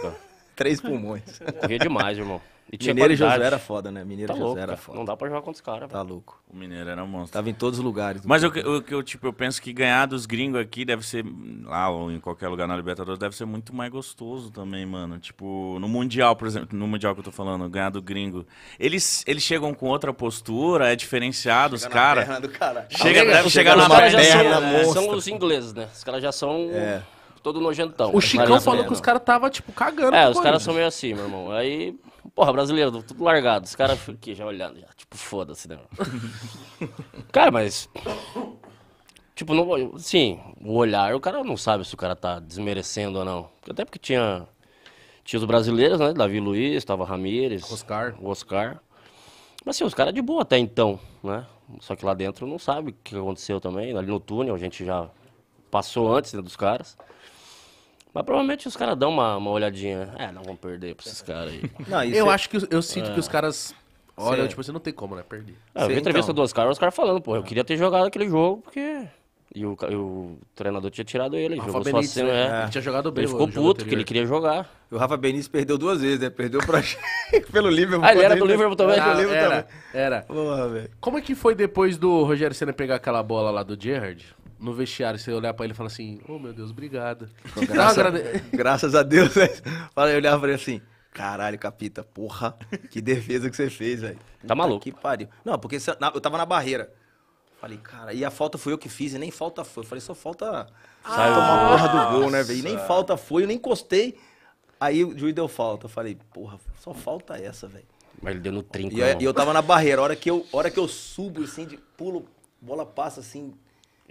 cara. três pulmões. Corria demais, irmão. E tinha Mineiro qualidade. e José era foda, né? Mineiro tá e José louco, era foda. Não dá pra jogar contra os caras, Tá louco. O Mineiro era um monstro. Tava em todos os lugares. Mas o que eu, eu, tipo, eu penso que ganhar dos gringos aqui deve ser, lá ou em qualquer lugar na Libertadores, deve ser muito mais gostoso também, mano. Tipo, no Mundial, por exemplo, no Mundial que eu tô falando, ganhar do gringo. Eles, eles chegam com outra postura, é diferenciado chega os caras. Chega, chega, deve chegar na perna. São, né? são os ingleses, né? Os caras já são... É todo nojentão. O Chicão falou que os caras tava, tipo, cagando. É, os caras são meio assim, meu irmão. Aí, porra, brasileiro, tudo largado. Os caras aqui já olhando, já, tipo, foda-se, né? cara, mas. Tipo, não, sim, o olhar, o cara não sabe se o cara tá desmerecendo ou não. Até porque tinha. Tinha os brasileiros, né? Davi Luiz, tava Ramírez. Oscar. O Oscar. Mas assim, os caras de boa até então, né? Só que lá dentro não sabe o que aconteceu também. Ali no túnel a gente já passou antes né, dos caras. Mas provavelmente os caras dão uma, uma olhadinha. É, não vão perder pra esses caras aí. Não, eu acho que eu sinto é. que os é. caras. Olha, tipo, você assim, não tem como, né? perder É, eu vi entrevista então... dos caras, os caras falando, pô, eu queria ter jogado aquele jogo porque. E o, o treinador tinha tirado ele, ele jogou Benítez, assim, né? é. Ele tinha jogado bem. Ele ficou puto, que ele queria jogar. E o Rafa Benítez perdeu duas vezes, né? Perdeu pra... pelo Liverpool. Ah, ele era do né? Liverpool também? Ah, Liverpool era, também. Era. Porra, Como é que foi depois do Rogério Senna pegar aquela bola lá do Gerrard? no vestiário, você olhar pra ele e falar assim, ô oh, meu Deus, obrigado. Então, graça, graças a Deus, né? eu olhava pra ele assim, caralho, capita, porra, que defesa que você fez, velho. Tá maluco. Que pariu. Não, porque eu tava na barreira. Falei, cara, e a falta foi eu que fiz, e nem falta foi. Eu falei, só falta Sai tomar porra do gol, né, velho? E nem falta foi, eu nem encostei. Aí o juiz deu falta. Eu falei, porra, só falta essa, velho. Mas ele deu no trinco, E, eu, eu tava na barreira. A hora que eu, hora que eu subo, assim, de pulo, bola passa, assim,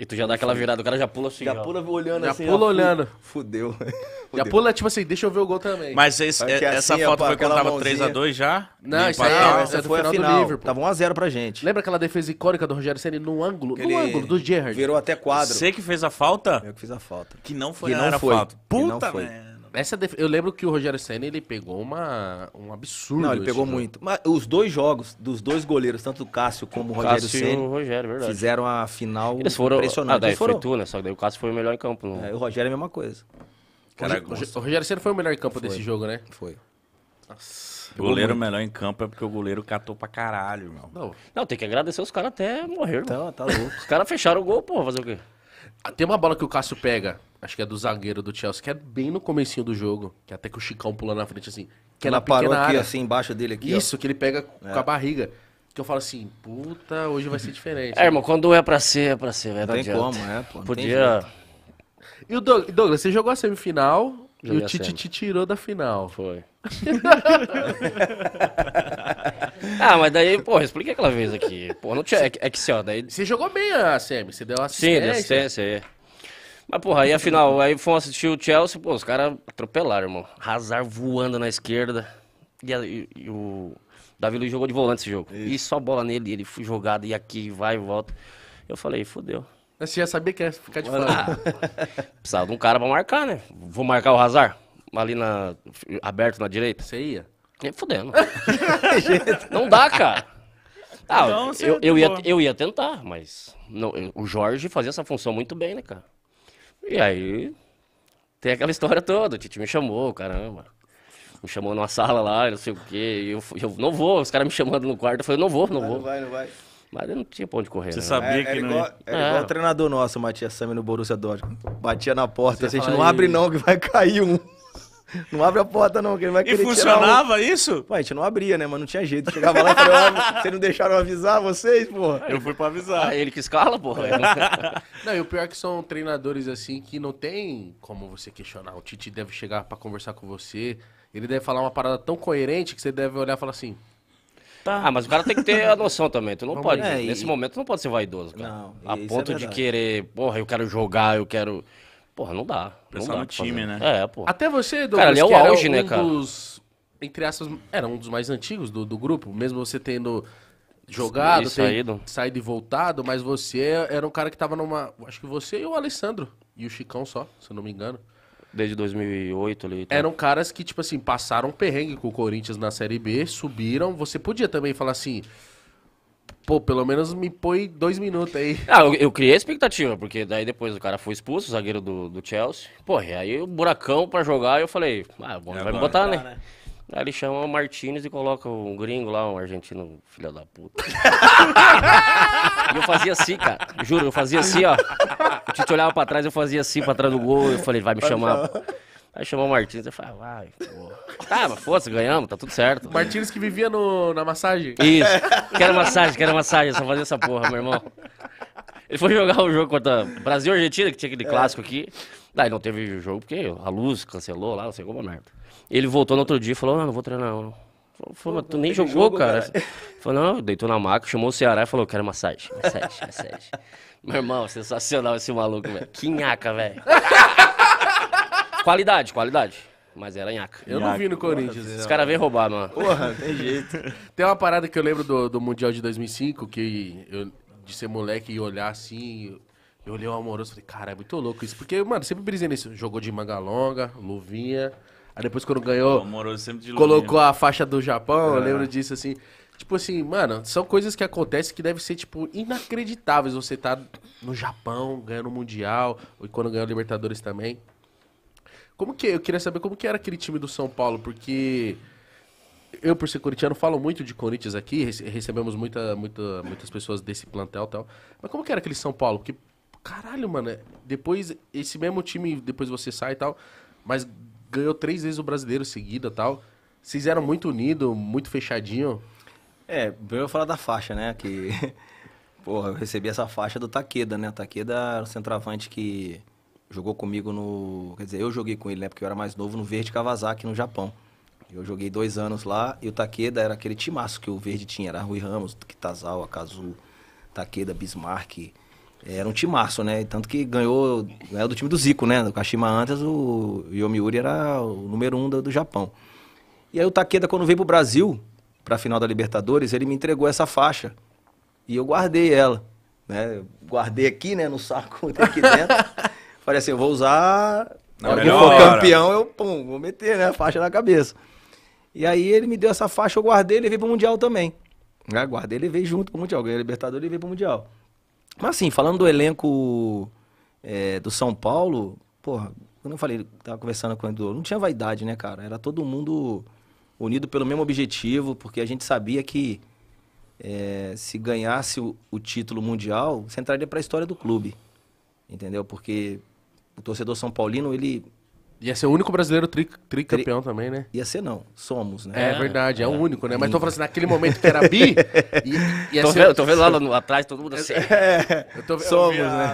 e tu já dá aquela virada, o cara já pula assim. Já ó. pula olhando já assim. Pula já pula olhando. Fudeu. fudeu. Já pula, tipo assim, deixa eu ver o gol também. Mas esse, é, assim, essa foto foi quando tava 3x2 já? Não, isso aí, é, essa foi final a final. Do Liverpool. Tava 1x0 pra gente. Lembra aquela defesa icônica do Rogério Senna no ângulo? no ângulo do Gerrard. Virou até quadro. Você que fez a falta? Eu que fiz a falta. Que não foi, que não era foi. falta. Puta merda. Essa def... Eu lembro que o Rogério Senna ele pegou uma... um absurdo. Não, ele pegou jogo. Né? muito. Mas os dois jogos dos dois goleiros, tanto o Cássio como o Rogério Cássio Senna, o Rogério, verdade. fizeram a final Eles foram... Ah, impressionante. Ah, daí foram... foi tu, né? Só que daí o Cássio foi o melhor em campo. No... Né? É, o Rogério é a mesma coisa. Cara, o, Rogério, o Rogério Senna foi o melhor em campo foi. desse jogo, né? Foi. Nossa. O goleiro muito. melhor em campo é porque o goleiro catou pra caralho, irmão. Não, não tem que agradecer os caras até morrer, Então, tá louco. os caras fecharam o gol, porra, fazer o quê? Ah, tem uma bola que o Cássio pega, acho que é do zagueiro do Chelsea, que é bem no comecinho do jogo, que é até que o Chicão pula na frente assim. Que é ela é parou aqui, área. assim, embaixo dele aqui. Isso, ó. que ele pega é. com a barriga. Que eu falo assim, puta, hoje vai ser diferente. É, irmão, quando é pra ser, é pra ser, velho. Né? Não, não tem adianta. como, é, pô. Podia. E o Douglas, você jogou a semifinal Joguei e o Titi te tirou da final. Foi ah, mas daí, porra, expliquei aquela vez aqui. Porra, não tinha. É, que- se, ó, daí. Você jogou bem a CM, você deu Sim, assistência. deu assistência, é. Mas, porra, aí afinal, aí fomos assistir o Chelsea, pô, os caras atropelaram, irmão. Hazard voando na esquerda. E, e- e o Davi Luiz jogou de volante esse jogo. E só bola nele, ele foi jogado, e aqui vai e volta. Eu falei, fodeu. Você ia saber que ia ficar de fora. Precisava de um cara pra marcar, né? Vou marcar o Hazard? ali na. aberto na direita? Você ia? Nem fudendo. não dá, cara. Ah, então, eu, é eu, ia, eu ia tentar, mas não, o Jorge fazia essa função muito bem, né, cara? E aí tem aquela história toda, o Titi me chamou, caramba. Me chamou numa sala lá, não sei o quê. Eu, eu não vou, os caras me chamando no quarto, eu falei, não vou, não vou. Não vai, não vai. Mas eu não tinha pra onde correr. Você né? sabia é, que era não igual, Era é. igual o treinador nosso, Matias Sami, no Borussia Dortmund. Batia na porta, Você a gente não abre não que vai cair um. Não abre a porta, não, que ele vai querer E funcionava um... isso? Pô, a gente não abria, né? Mas não tinha jeito. Chegava lá e falava, vocês não deixaram avisar vocês, porra? Eu fui pra avisar. Ah, ele que escala, porra. É. não, e o pior é que são treinadores assim que não tem como você questionar. O Tite deve chegar para conversar com você. Ele deve falar uma parada tão coerente que você deve olhar e falar assim. Tá. Ah, mas o cara tem que ter a noção também. Tu não Vamos pode. É, nesse e... momento não pode ser vaidoso, cara. Não, a ponto é de querer, porra, eu quero jogar, eu quero. Porra, não dá. Pensar não dá no time, fazer. né? É, pô. Até você, Douglas, cara, ali é o auge, um né, cara? Dos, entre aspas, era um dos mais antigos do, do grupo, mesmo você tendo jogado, e saído. saído e voltado, mas você era um cara que tava numa. Acho que você e o Alessandro. E o Chicão só, se eu não me engano. Desde 2008 ali. Então. Eram caras que, tipo assim, passaram perrengue com o Corinthians na Série B, subiram. Você podia também falar assim: pô, pelo menos me põe dois minutos aí. Ah, eu, eu criei a expectativa, porque daí depois o cara foi expulso, o zagueiro do, do Chelsea. Pô, e aí o buracão pra jogar, eu falei, ah, bom, é vai me botar, tá, né? né? Aí ele chama o Martínez e coloca um gringo lá, um argentino filho da puta. e eu fazia assim, cara. Juro, eu fazia assim, ó. O Tite olhava pra trás, eu fazia assim pra trás do gol. Eu falei, vai me chamar. Aí chamou o Martins e falou, ah, vai, porra. Tá, mas foda-se, ganhamos, tá tudo certo. Martins que vivia no, na massagem. Isso. Quero massagem, quero massagem, só fazer essa porra, meu irmão. Ele foi jogar o jogo contra Brasil e Argentina, que tinha aquele clássico aqui. Daí não teve jogo porque a luz cancelou lá, não sei como merda. Ele voltou no outro dia e falou, não, não vou treinar não. Falou, tu nem jogou, jogo, cara. cara. Falou, não, deitou na maca, chamou o Ceará e falou, quero massagem, massagem, massagem. Meu irmão, sensacional esse maluco, velho. Quinhaca, velho. Qualidade, qualidade. Mas era nhaca. Eu não vi no Corinthians. Os caras vêm roubar, mano. Porra, tem jeito. Tem uma parada que eu lembro do, do Mundial de 2005, que eu, de ser moleque e olhar assim, eu olhei o amoroso e falei, cara, é muito louco isso. Porque, mano, sempre brisei nisso. Jogou de manga longa, luvinha. Aí depois quando ganhou, colocou a faixa do Japão, é. eu lembro disso assim. Tipo assim, mano, são coisas que acontecem que devem ser, tipo, inacreditáveis. Você tá no Japão, ganhando o Mundial, e quando ganhou o Libertadores também. Como que eu queria saber como que era aquele time do São Paulo, porque eu por ser corintiano falo muito de Corinthians aqui, recebemos muita, muita, muitas pessoas desse plantel e tal. Mas como que era aquele São Paulo? Porque caralho, mano, é, depois esse mesmo time depois você sai e tal, mas ganhou três vezes o Brasileiro seguida tal. Vocês eram muito unidos, muito fechadinho. É, eu ia falar da faixa, né, que porra, eu recebi essa faixa do Taqueda, né? Taqueda era o centroavante que jogou comigo no. Quer dizer, eu joguei com ele, né? Porque eu era mais novo no Verde Kawasaki, no Japão. Eu joguei dois anos lá e o Takeda era aquele timaço que o Verde tinha. Era Rui Ramos, Kitazawa, Kazu, Takeda, Bismarck. Eh, era um timaço, né? Tanto que ganhou, ganhou do time do Zico, né? Do Kashima antes, o Yomiuri era o número um do, do Japão. E aí o Takeda, quando veio pro Brasil, pra final da Libertadores, ele me entregou essa faixa. E eu guardei ela, né? guardei aqui, né? No saco aqui dentro. Falei assim, eu vou usar. Na hora que for campeão, eu pum, vou meter, né? A faixa na cabeça. E aí ele me deu essa faixa, eu guardei e levei pro Mundial também. Né? Guardei e levei junto pro Mundial. Ganhei a Libertadores e levei pro Mundial. Mas assim, falando do elenco é, do São Paulo, porra, quando eu falei, tava conversando com o Eduardo, não tinha vaidade, né, cara? Era todo mundo unido pelo mesmo objetivo, porque a gente sabia que é, se ganhasse o, o, título mundial, você entraria para a história do clube. Entendeu? Porque o torcedor São Paulino, ele. Ia ser o único brasileiro tri, tricampeão tri... também, né? Ia ser não, somos, né? É, verdade, é, é, o único, né? Mas tô falando assim, naquele momento que era bi, ia, ia tô, ser... vendo, tô vendo lá no, atrás todo mundo assim. É, eu tô vendo, somos, né?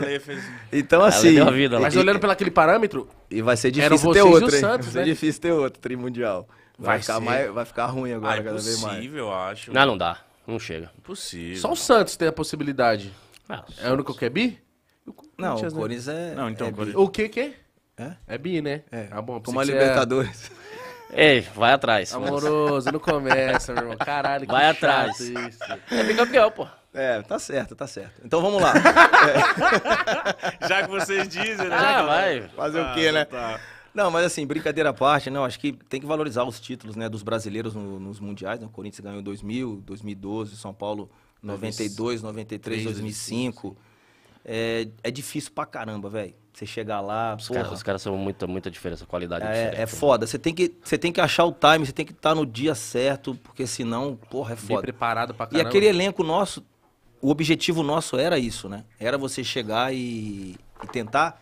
Então assim... Vida, mas e, olhando pelo aquele parâmetro... E vai ser difícil ter outro, Santos, né? Vai ser né? difícil ter outro trimundial. Vai, vai ficar, mais, vai ficar ruim agora, ah, é cada vez mais. impossível, acho. Não, não dá. Não chega. Impossível. Só o Santos tem a possibilidade. Ah, é o único que é bi? Não, o né? Corinthians é. Não, então, é Corinthians. O que que é? É bi, né? É. Ah, bom, Como a Libertadores. Ei, vai atrás. Amoroso, não começa, meu irmão. Caralho, que Vai atrás. Isso. É bicampeão, pô. É, tá certo, tá certo. Então vamos lá. É. Já que vocês dizem, né? Ah, vai. Fazer ah, o quê, né? Tá. Não, mas assim, brincadeira à parte, não, acho que tem que valorizar os títulos né, dos brasileiros no, nos mundiais. Né? O Corinthians ganhou em 2000, 2012, São Paulo 92, 93, 2005 é, é difícil pra caramba, velho. Você chegar lá. Os caras cara são muita, muita diferença, qualidade é, é, diferente. É né? foda. Você tem, que, você tem que achar o time, você tem que estar tá no dia certo, porque senão, porra, é foda. Bem preparado pra caramba. E aquele elenco nosso, o objetivo nosso era isso, né? Era você chegar e, e tentar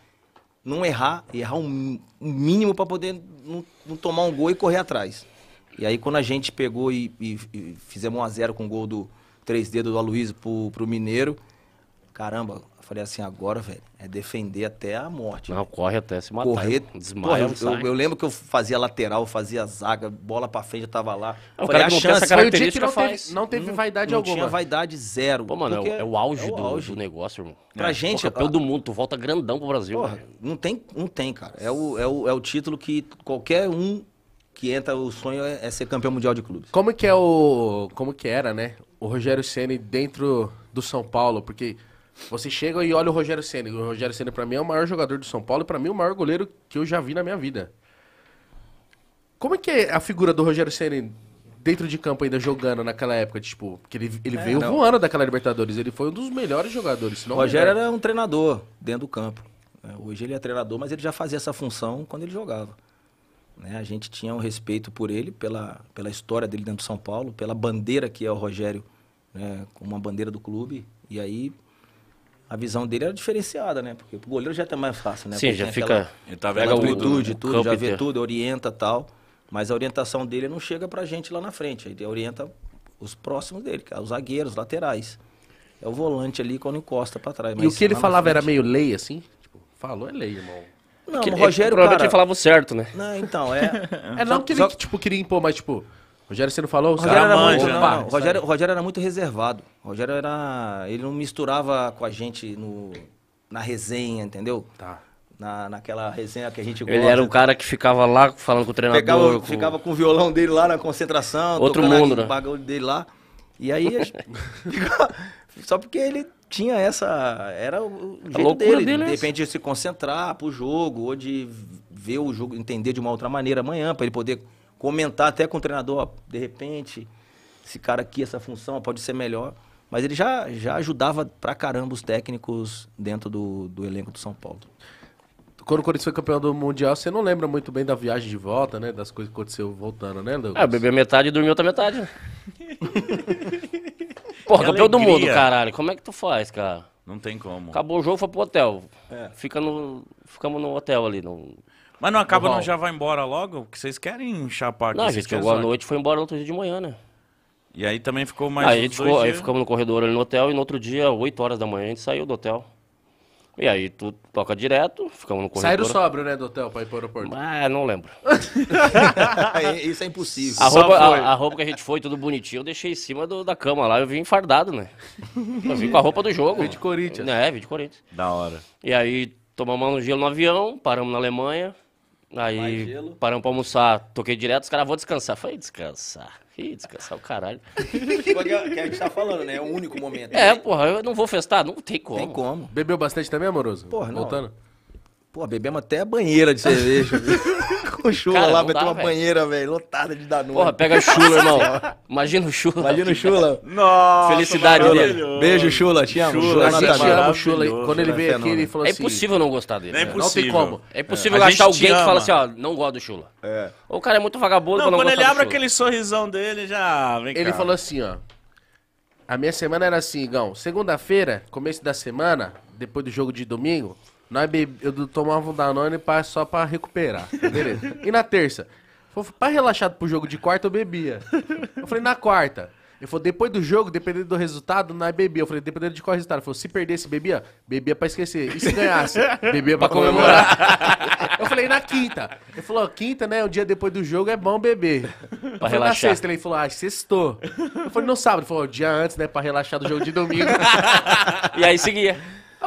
não errar, errar um, um mínimo para poder não, não, tomar um gol e correr atrás. E aí quando a gente pegou e, e, e fizemos um a zero com o gol do 3 dedos do Aloysio pro, pro Mineiro, caramba, falei assim, agora, velho, é defender até a morte. Não, corre até se matar. Correr, desmaia, eu, eu, eu, lembro que eu fazia lateral, fazia zaga, bola pra frente, eu tava lá. Não, falei, cara a chance, essa característica não faz. Teve, não teve não, vaidade não alguma. Não tinha vaidade zero. Pô, mano, é, é, o auge, é o auge. Do, do, negócio, irmão. Pra é. gente... Pô, campeão a... do mundo, tu volta grandão pro Brasil. Porra, não tem, não tem, cara. É o, é, o, é o título que qualquer um que entra, o sonho é, é, ser campeão mundial de clubes. Como que é o... Como que era, né? O Rogério Ceni dentro do São Paulo, porque... Você chega e olha o Rogério Senna. O Rogério Senna, pra mim, é o maior jogador do São Paulo e, pra mim, o maior goleiro que eu já vi na minha vida. Como é que é a figura do Rogério Senna dentro de campo ainda jogando naquela época, tipo, que ele, ele é, veio não. voando daquela Libertadores, ele foi um dos melhores jogadores. o Rogério melhor. era um treinador dentro do campo. É, hoje ele é treinador, mas ele já fazia essa função quando ele jogava. Né? A gente tinha um respeito por ele, pela, pela história dele dentro de São Paulo, pela bandeira que é o Rogério, né? uma bandeira do clube. E aí a visão dele era diferenciada, né? Porque o goleiro já tá mais fácil, né? Sim, Porque já fica. Aquela, ele tá vendo amplitude, né? tudo, já vê inteiro. tudo, orienta tal. Mas a orientação dele não chega pra gente lá na frente. Ele orienta os próximos dele, é os zagueiros, os laterais. É o volante ali quando encosta pra trás. e o que ele falava frente... era meio lei, assim? Tipo, falou é lei, irmão. Não, Porque o Rogério. provavelmente cara... ele falava o certo, né? Não, então, é. é não que ele só... tipo, queria impor, mas tipo. Rogério, você não falou? Rogério era, manja, muito, não, não, Rogério, Rogério era muito reservado. Rogério era. Ele não misturava com a gente no, na resenha, entendeu? Tá. Na, naquela resenha que a gente gosta. Ele era um cara que ficava lá falando com o treinador. Pegava, com... Ficava com o violão dele lá na concentração. Outro mundo, né? O bagulho dele lá. E aí... só porque ele tinha essa... Era o jeito dele. dele. É de repente é de se concentrar pro jogo, ou de ver o jogo, entender de uma outra maneira amanhã, para ele poder comentar até com o treinador, ó, de repente, esse cara aqui, essa função pode ser melhor. Mas ele já, já ajudava pra caramba os técnicos dentro do, do elenco do São Paulo. Quando o Corinthians foi campeão do Mundial, você não lembra muito bem da viagem de volta, né? Das coisas que aconteceu voltando, né, Lucas? Ah, bebeu metade e dormiu outra metade. Né? Porra, campeão do mundo, caralho. Como é que tu faz, cara? Não tem como. Acabou o jogo, foi pro hotel. É. Fica no, ficamos no hotel ali. No... Mas não acaba, não já vai embora logo? Que vocês querem chapar aqui. Não, a gente chegou à noite e foi embora no outro dia de manhã, né? E aí também ficou ah, mais. Aí, ficou, aí ficamos no corredor ali no hotel e no outro dia, 8 horas da manhã, a gente saiu do hotel. E aí tu toca direto, ficamos no corredor. Saíram sóbrio, né, do hotel pra ir pro aeroporto. Ah, não lembro. Isso é impossível. A roupa, a, a roupa que a gente foi, tudo bonitinho, eu deixei em cima do- da cama lá, eu vim enfardado né? Eu vim com a roupa do jogo. Vim de Corinthians. É, vim de Corinthians. Da hora. E aí tomamos um gelo no avião, paramos na Alemanha. Aí paramos pra almoçar, toquei direto, os caras vão descansar. Falei, descansar. Ih, descansar o caralho. Tipo que é a gente tá falando, né? É o único momento. É, né? porra, eu não vou festar, não tem como. Tem como. Bebeu bastante também, amoroso? Porra, não. Voltando? Pô, bebemos até a banheira de cerveja. o chula Cara, lá, vai ter uma véio. banheira, velho, lotada de Danone. Porra, pega chula, irmão. Imagina o chula. Imagina o chula. Nossa, Felicidade dele. Beijo, chula. Te amo. Chula, chula, te amo, chula. Quando ele veio aqui, ele falou é assim... É impossível não gostar dele. É não tem como. É impossível é. achar alguém ama. que fala assim, ó, não gosto do chula. É. Ou o cara é muito vagabundo não, não quando ele abre aquele sorrisão dele, já... Vem ele cá. falou assim, ó... A minha semana era assim, Igão. Segunda-feira, começo da semana, depois do jogo de domingo... Nós bebe... Eu tomava um Danone pra... só pra recuperar. Tá beleza. E na terça? Pra relaxado pro jogo de quarta, eu bebia. Eu falei, na quarta. Ele falou, depois do jogo, dependendo do resultado, nós bebia. Eu falei, dependendo de qual resultado. Ele falou, se perdesse, bebia? Bebia pra esquecer. E se ganhasse? Bebia pra comemorar. eu falei, na quinta. Ele falou, quinta, né? O dia depois do jogo é bom beber. Pra falei, relaxar. na sexta. Ele falou, ah, sextou. Eu falei, no sábado. Ele falou, dia antes, né? Pra relaxar do jogo de domingo. e aí seguia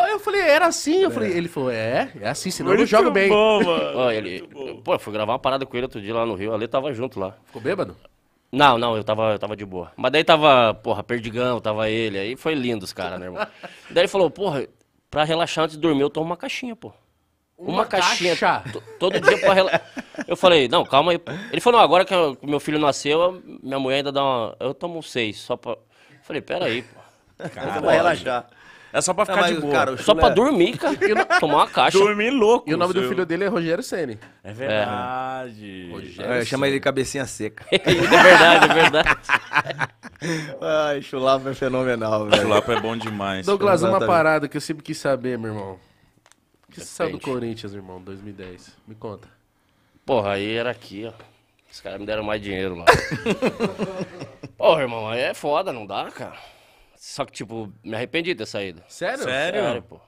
eu falei, é, era assim. Eu falei, é. ele falou, é, é assim, senão eu não jogo bem. Bom, mano. Ó, ele, pô, eu fui gravar uma parada com ele outro dia lá no Rio, ali tava junto lá. Ficou bêbado? Não, não, eu tava, eu tava de boa. Mas daí tava, porra, Perdigão, tava ele, aí foi lindo os caras, né, irmão? daí ele falou, porra, pra relaxar antes de dormir eu tomo uma caixinha, pô. Uma, uma caixinha. Caixa. Todo dia pra relaxar. Eu falei, não, calma aí. Ele falou, não, agora que eu, meu filho nasceu, minha mulher ainda dá uma... Eu tomo seis, só pra... Eu falei, peraí, pô. Caramba, pra relaxar. É só pra ficar mas, de boa. cara, o Só Chulé- pra dormir, cara. Tomar uma caixa. Dormir louco. E o nome do filho dele é Rogério Ceni. É verdade. É, é chama ele cabecinha seca. é verdade, é verdade. Ai, Chulapa é fenomenal, velho. Chulapa é bom demais. Douglas, uma parada que eu sempre quis saber, meu irmão. O que você sabe do Corinthians, Corinthians, irmão, 2010? Me conta. Porra, aí era aqui, ó. Os caras me deram mais dinheiro lá. Porra, irmão, aí é foda, não dá, cara. Só que, tipo, me arrependi de ter saído. Sério? Sério, Sério pô.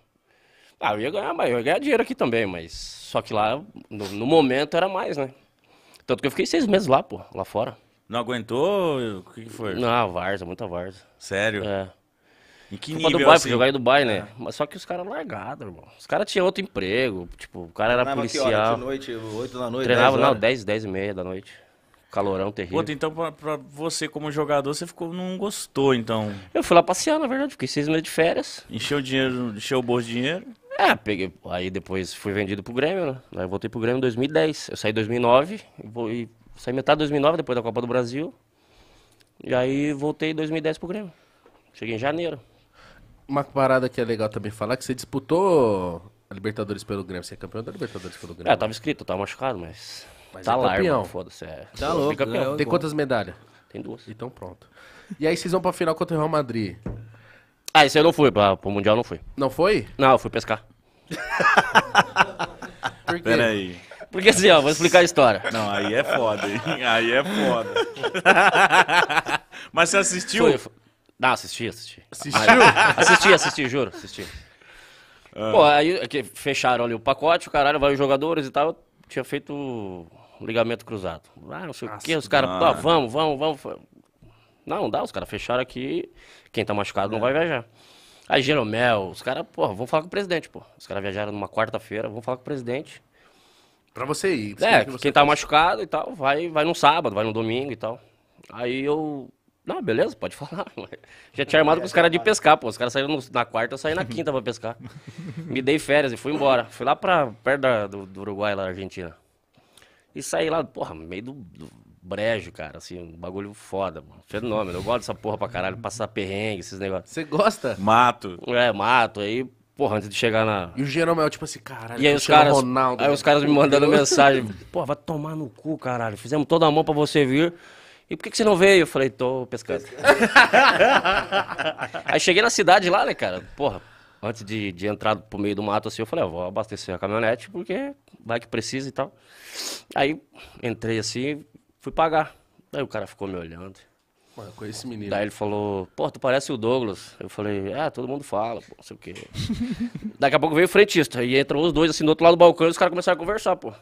Ah, eu ia ganhar, mas eu ia ganhar dinheiro aqui também, mas. Só que lá, no, no momento, era mais, né? Tanto que eu fiquei seis meses lá, pô, lá fora. Não aguentou? O que, que foi? Não, Varza, muita Varza. Sério? É. E que Fui nível, pra Dubai, assim? porque jogar em Dubai, né? É. Mas só que os caras largados, irmão. Os caras tinham outro emprego, tipo, o cara era Treinava policial. Que hora? De noite, 8 da noite, Treinava, não, 10, 10 e meia da noite. Calorão terrível. Pô, então pra, pra, você como jogador, você ficou, não gostou, então? Eu fui lá passear, na verdade, fiquei seis meses de férias. Encheu o dinheiro, encheu o bolso de dinheiro? É, peguei, aí depois fui vendido pro Grêmio, né? Aí voltei pro Grêmio em 2010, eu saí em 2009, vou, e saí metade de 2009, depois da Copa do Brasil, e aí voltei em 2010 pro Grêmio, cheguei em janeiro. Uma parada que é legal também falar, que você disputou a Libertadores pelo Grêmio, você é campeão da Libertadores pelo Grêmio. É, tava inscrito, tava machucado, mas... Mas tá é lá, campeão. Foda-se. É. Tá louco. Campeão. Né? Tem quantas medalhas? Tem duas. Então pronto. E aí vocês vão pra final contra o Real Madrid. Ah, isso eu não fui. Pra, pro Mundial não fui. Não foi? Não, eu fui pescar. Por quê? Peraí. Porque assim, ó, vou explicar a história. Não, aí é foda, hein? Aí é foda. Mas você assistiu? Foi, foi... Não, assisti, assisti. Assistiu? Aí, ah, assisti, assisti, juro, assisti. Ah. Pô, aí é fecharam ali o pacote, o caralho, vários jogadores e tal. Eu tinha feito ligamento cruzado. Ah, não sei Nossa, o quê, os caras, ah, vamos, vamos, vamos. Não, não dá, os caras fecharam aqui, quem tá machucado é. não vai viajar. Aí Jeromel, os caras, pô, vão falar com o presidente, pô. Os caras viajaram numa quarta-feira, vão falar com o presidente. Pra você ir. Pra é, que você quem tá faz. machucado e tal, vai, vai no sábado, vai no domingo e tal. Aí eu não, beleza, pode falar. Já tinha armado é, com os caras de tá. pescar, pô. Os caras saíram na quarta, eu saí na quinta pra pescar. Me dei férias e fui embora. Fui lá pra perto da, do, do Uruguai, lá na Argentina. E saí lá, porra, no meio do, do brejo, cara. Assim, um bagulho foda, mano. Fenômeno. Eu gosto dessa porra pra caralho, passar perrengue, esses negócios. Você gosta? Mato. É, mato. Aí, porra, antes de chegar na. E o é tipo assim, caralho, e aí os caras, Ronaldo. Aí os né? caras me mandando mensagem. Porra, vai tomar no cu, caralho. Fizemos toda a mão pra você vir. E por que, que você não veio? Eu falei, tô pescando. aí cheguei na cidade lá, né, cara? Porra, Antes de, de entrar pro meio do mato, assim, eu falei, eu ah, vou abastecer a caminhonete, porque vai que precisa e tal. Aí entrei assim, fui pagar. Daí o cara ficou me olhando. Mano, com esse menino. Daí ele falou, pô, tu parece o Douglas. Eu falei, é, todo mundo fala, pô, não sei o quê. Daqui a pouco veio o frentista. E entram os dois, assim, do outro lado do balcão, e os caras começaram a conversar, pô.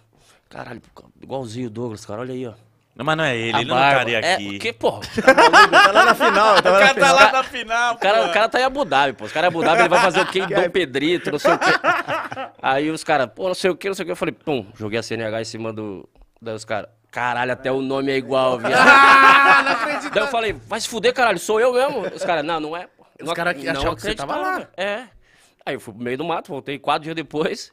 Caralho, igualzinho o Douglas, cara, olha aí, ó. Não, mas não é ele, a ele barba. não estaria é, aqui. É, porque, pô. Tá, tá lá na final, tá lá tá na final. O cara tá lá na final, o cara, o cara tá em Abu Dhabi, pô. Os caras em Abu Dhabi, ele vai fazer o quê? Dom Pedrito, não sei o quê. Aí os caras, pô, não sei o quê, não sei o quê. Eu falei, pum, joguei a CNH em cima do. Daí os caras. Caralho, até o nome é igual, viado. Ah, não acredito. Daí eu falei, vai se fuder, caralho, sou eu mesmo. Os caras, não, não é. Os caras acharam que você tava lá. É. Aí eu fui pro meio do mato, voltei quatro dias depois.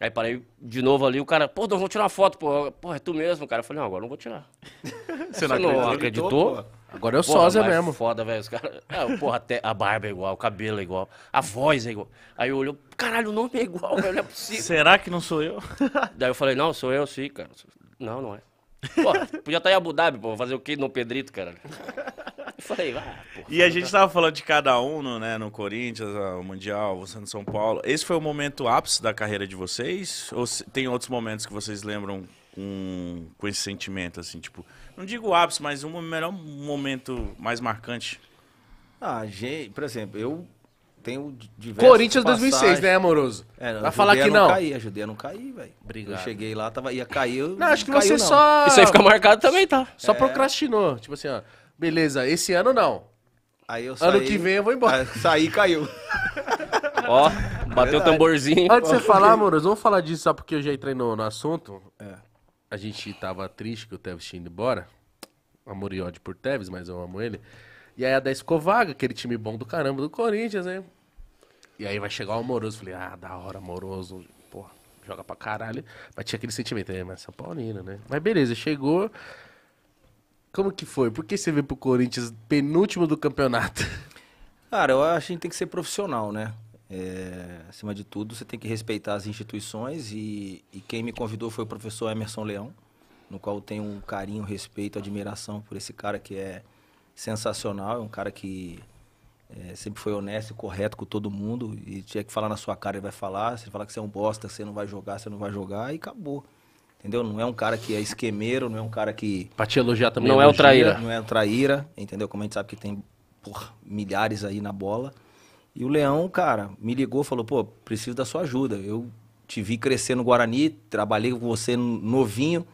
Aí parei de novo ali, o cara, pô, não vou tirar uma foto, pô. Pô, é tu mesmo, cara. Eu falei, não, agora não vou tirar. Você não, não acreditou? acreditou? Agora eu sou sósia mesmo. Foda, velho. Os caras. É, porra, até a barba é igual, o cabelo é igual, a voz é igual. Aí eu olhei, caralho, o nome é igual, velho, não é possível. Será que não sou eu? Daí eu falei, não, sou eu sim, cara. Não, não é podia estar em Abu Dhabi, pô, fazer o que no Pedrito, cara. ah, E a gente tá tava falando de cada um, no, né? No Corinthians, ah, o Mundial, você no São Paulo. Esse foi o momento ápice da carreira de vocês? Ou tem outros momentos que vocês lembram com, com esse sentimento, assim, tipo... Não digo ápice, mas um melhor momento mais marcante? Ah, gente, por exemplo, eu tenho diversos. Corinthians passagens. 2006, né, amoroso? É, Vai falar que não. não. Caí, a não cair, velho. Obrigado. Eu cheguei lá, tava, ia cair. Eu não, acho que caiu, você não. só. Isso aí fica marcado também, tá? Só é... procrastinou. Tipo assim, ó. Beleza, esse ano não. Aí eu saí. Ano que vem eu vou embora. Saí e caiu. ó, bateu o tamborzinho. Antes de você falar, amoroso, vamos falar disso só porque eu já entrei no, no assunto. É. A gente tava triste que o Tevez tinha ido embora. Amor e ódio por Tevez, mas eu amo ele. E aí a da Escovaga, aquele time bom do caramba do Corinthians, né? E aí vai chegar o Amoroso. Falei, ah, da hora, Amoroso. Porra, joga pra caralho. Mas tinha aquele sentimento, é, mas São Paulino, né? Mas beleza, chegou. Como que foi? Por que você veio pro Corinthians penúltimo do campeonato? Cara, eu acho que a gente tem que ser profissional, né? É, acima de tudo, você tem que respeitar as instituições e, e, quem me convidou foi o professor Emerson Leão, no qual eu tenho um carinho, respeito, admiração por esse cara que é sensacional, é um cara que é, sempre foi honesto e correto com todo mundo. E tinha que falar na sua cara, ele vai falar. Se ele falar que você é um bosta, você não vai jogar, você não vai jogar, e acabou. Entendeu? Não é um cara que é esquemeiro, não é um cara que. Pra te elogiar também. Não elogia, é, é o traíra. Não é o traíra, entendeu? Como a gente sabe que tem por, milhares aí na bola. E o Leão, cara, me ligou falou: pô, preciso da sua ajuda. Eu te vi crescer no Guarani, trabalhei com você novinho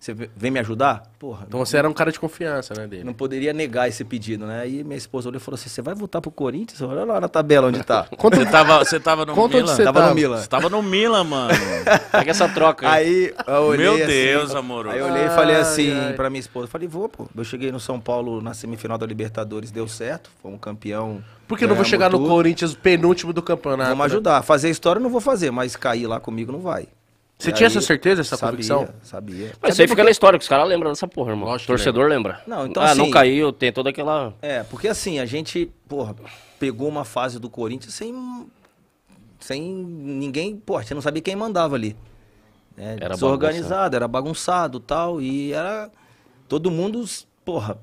você vem me ajudar? Porra. Então você era um cara de confiança, né, dele? Não poderia negar esse pedido, né? Aí minha esposa olhou e falou assim: você vai voltar pro Corinthians? Olha lá na tabela onde tá. Conta... Você, tava, você tava no Conta Milan? Você tava, tava no Milan. Você tava no Milan, mano. Pega essa troca aí. aí Meu assim, Deus, amor. Aí eu olhei e falei assim ai, ai. pra minha esposa: falei, vou, pô. Eu cheguei no São Paulo na semifinal da Libertadores, deu certo. Foi um campeão. Por que não vou chegar tudo. no Corinthians penúltimo do campeonato? Vamos né? ajudar. Fazer história eu não vou fazer, mas cair lá comigo não vai. Você tinha essa certeza, essa sabia, convicção? Sabia. Mas isso aí fica na história, que os caras lembram dessa porra, irmão. Lógico Torcedor lembra. Não, então ah, assim, não caiu, tem toda aquela. É, porque assim, a gente, porra, pegou uma fase do Corinthians sem. Sem ninguém. Porra, você não sabia quem mandava ali. É, né? Era desorganizado, bagunçado. era bagunçado tal. E era. Todo mundo, porra,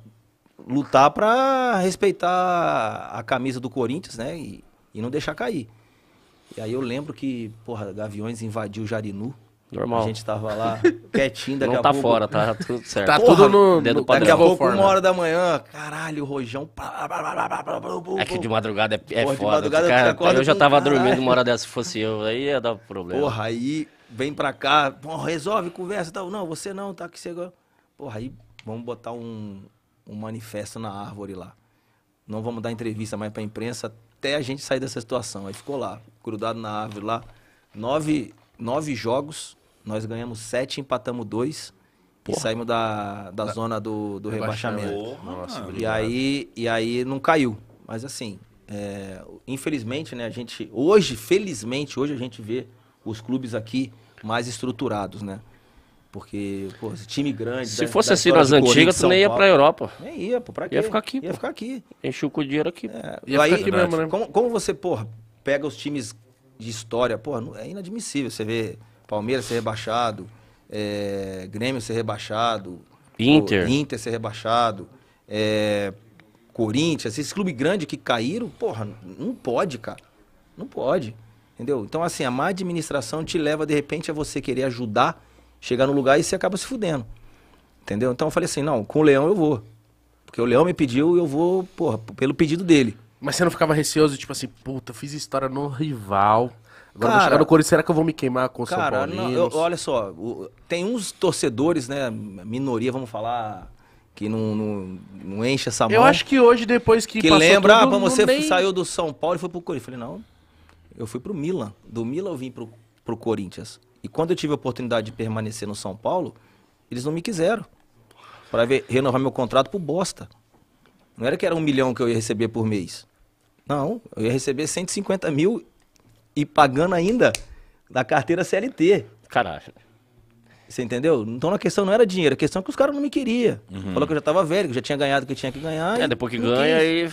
lutar para respeitar a camisa do Corinthians, né? E, e não deixar cair. E aí eu lembro que, porra, Gaviões invadiu Jarinu Normal. A gente tava lá, quietinho, daqui Não a tá pouco... fora, tá tudo certo. Tá Porra, tudo no... Dedo no daqui a pouco, uma né? hora da manhã, caralho, o Rojão... É que de madrugada é, é Porra, foda. Madrugada cara, eu já tava caralho. dormindo uma hora dessa, se fosse eu, aí ia dar problema. Porra, aí vem pra cá, bom, resolve, conversa tal. Não, você não, tá aqui, você... Porra, aí vamos botar um, um manifesto na árvore lá. Não vamos dar entrevista mais pra imprensa até a gente sair dessa situação. Aí ficou lá, grudado na árvore lá, nove nove jogos, nós ganhamos sete, empatamos dois. Porra. E saímos da, da, zona do, do rebaixamento. Nossa, e, aí, e aí não caiu. Mas assim, é, infelizmente, né, a gente. Hoje, felizmente, hoje a gente vê os clubes aqui mais estruturados, né? Porque, pô, time grande. Se da, fosse da assim nas antigas, tu nem ia pra Europa. Nem ia, pô, pra quê? Ia ficar aqui. Ia pô. ficar aqui. Enxuou com o dinheiro aqui. É, ia aí, aqui mesmo, tá. né? como, como você, porra, pega os times de história, pô, é inadmissível você ver Palmeiras ser rebaixado, é, Grêmio ser rebaixado, Inter, pô, Inter ser rebaixado, é, Corinthians, esses clubes grandes que caíram, porra, não pode, cara. Não pode. Entendeu? Então, assim, a má administração te leva, de repente, a você querer ajudar, chegar no lugar e você acaba se fudendo. Entendeu? Então eu falei assim, não, com o Leão eu vou. Porque o Leão me pediu e eu vou, porra, pelo pedido dele. Mas você não ficava receoso, tipo assim, puta, fiz história no rival. Agora cara, vou chegar no Corinthians, será que eu vou me queimar com o São Paulo? Olha só, o, tem uns torcedores, né, minoria, vamos falar, que não, não, não enche essa mão. Eu acho que hoje, depois que Que lembra, tudo, ah, você nem... saiu do São Paulo e foi pro Corinthians. Eu falei, não, eu fui pro Milan. Do Milan eu vim pro, pro Corinthians. E quando eu tive a oportunidade de permanecer no São Paulo, eles não me quiseram. Para renovar meu contrato pro bosta. Não era que era um milhão que eu ia receber por mês. Não, eu ia receber 150 mil e pagando ainda da carteira CLT. Caralho. Você entendeu? Então a questão não era dinheiro, a questão é que os caras não me queriam. Uhum. Falou que eu já tava velho, que eu já tinha ganhado o que tinha que ganhar. É, depois que ganha, aí.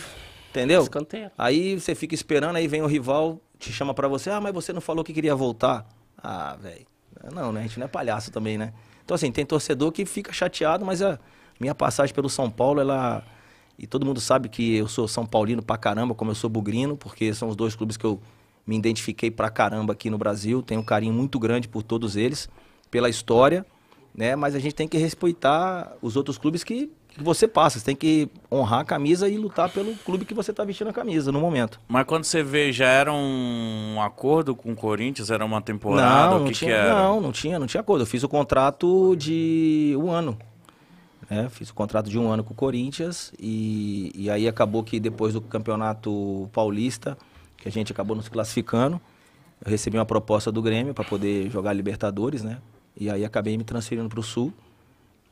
Entendeu? Escanteio. Aí você fica esperando, aí vem o rival, te chama para você, ah, mas você não falou que queria voltar. Ah, velho. Não, né? A gente não é palhaço também, né? Então, assim, tem torcedor que fica chateado, mas a minha passagem pelo São Paulo, ela e todo mundo sabe que eu sou São Paulino pra caramba, como eu sou bugrino, porque são os dois clubes que eu me identifiquei pra caramba aqui no Brasil. Tenho um carinho muito grande por todos eles, pela história, né? Mas a gente tem que respeitar os outros clubes que, que você passa. Você tem que honrar a camisa e lutar pelo clube que você tá vestindo a camisa no momento. Mas quando você vê, já era um acordo com o Corinthians? Era uma temporada? Não, que tinha, que não, não tinha, não tinha acordo. Eu fiz o contrato de um ano. Né? Fiz o um contrato de um ano com o Corinthians e, e aí acabou que depois do campeonato paulista, que a gente acabou nos classificando, eu recebi uma proposta do Grêmio para poder jogar Libertadores, né? E aí acabei me transferindo para o Sul.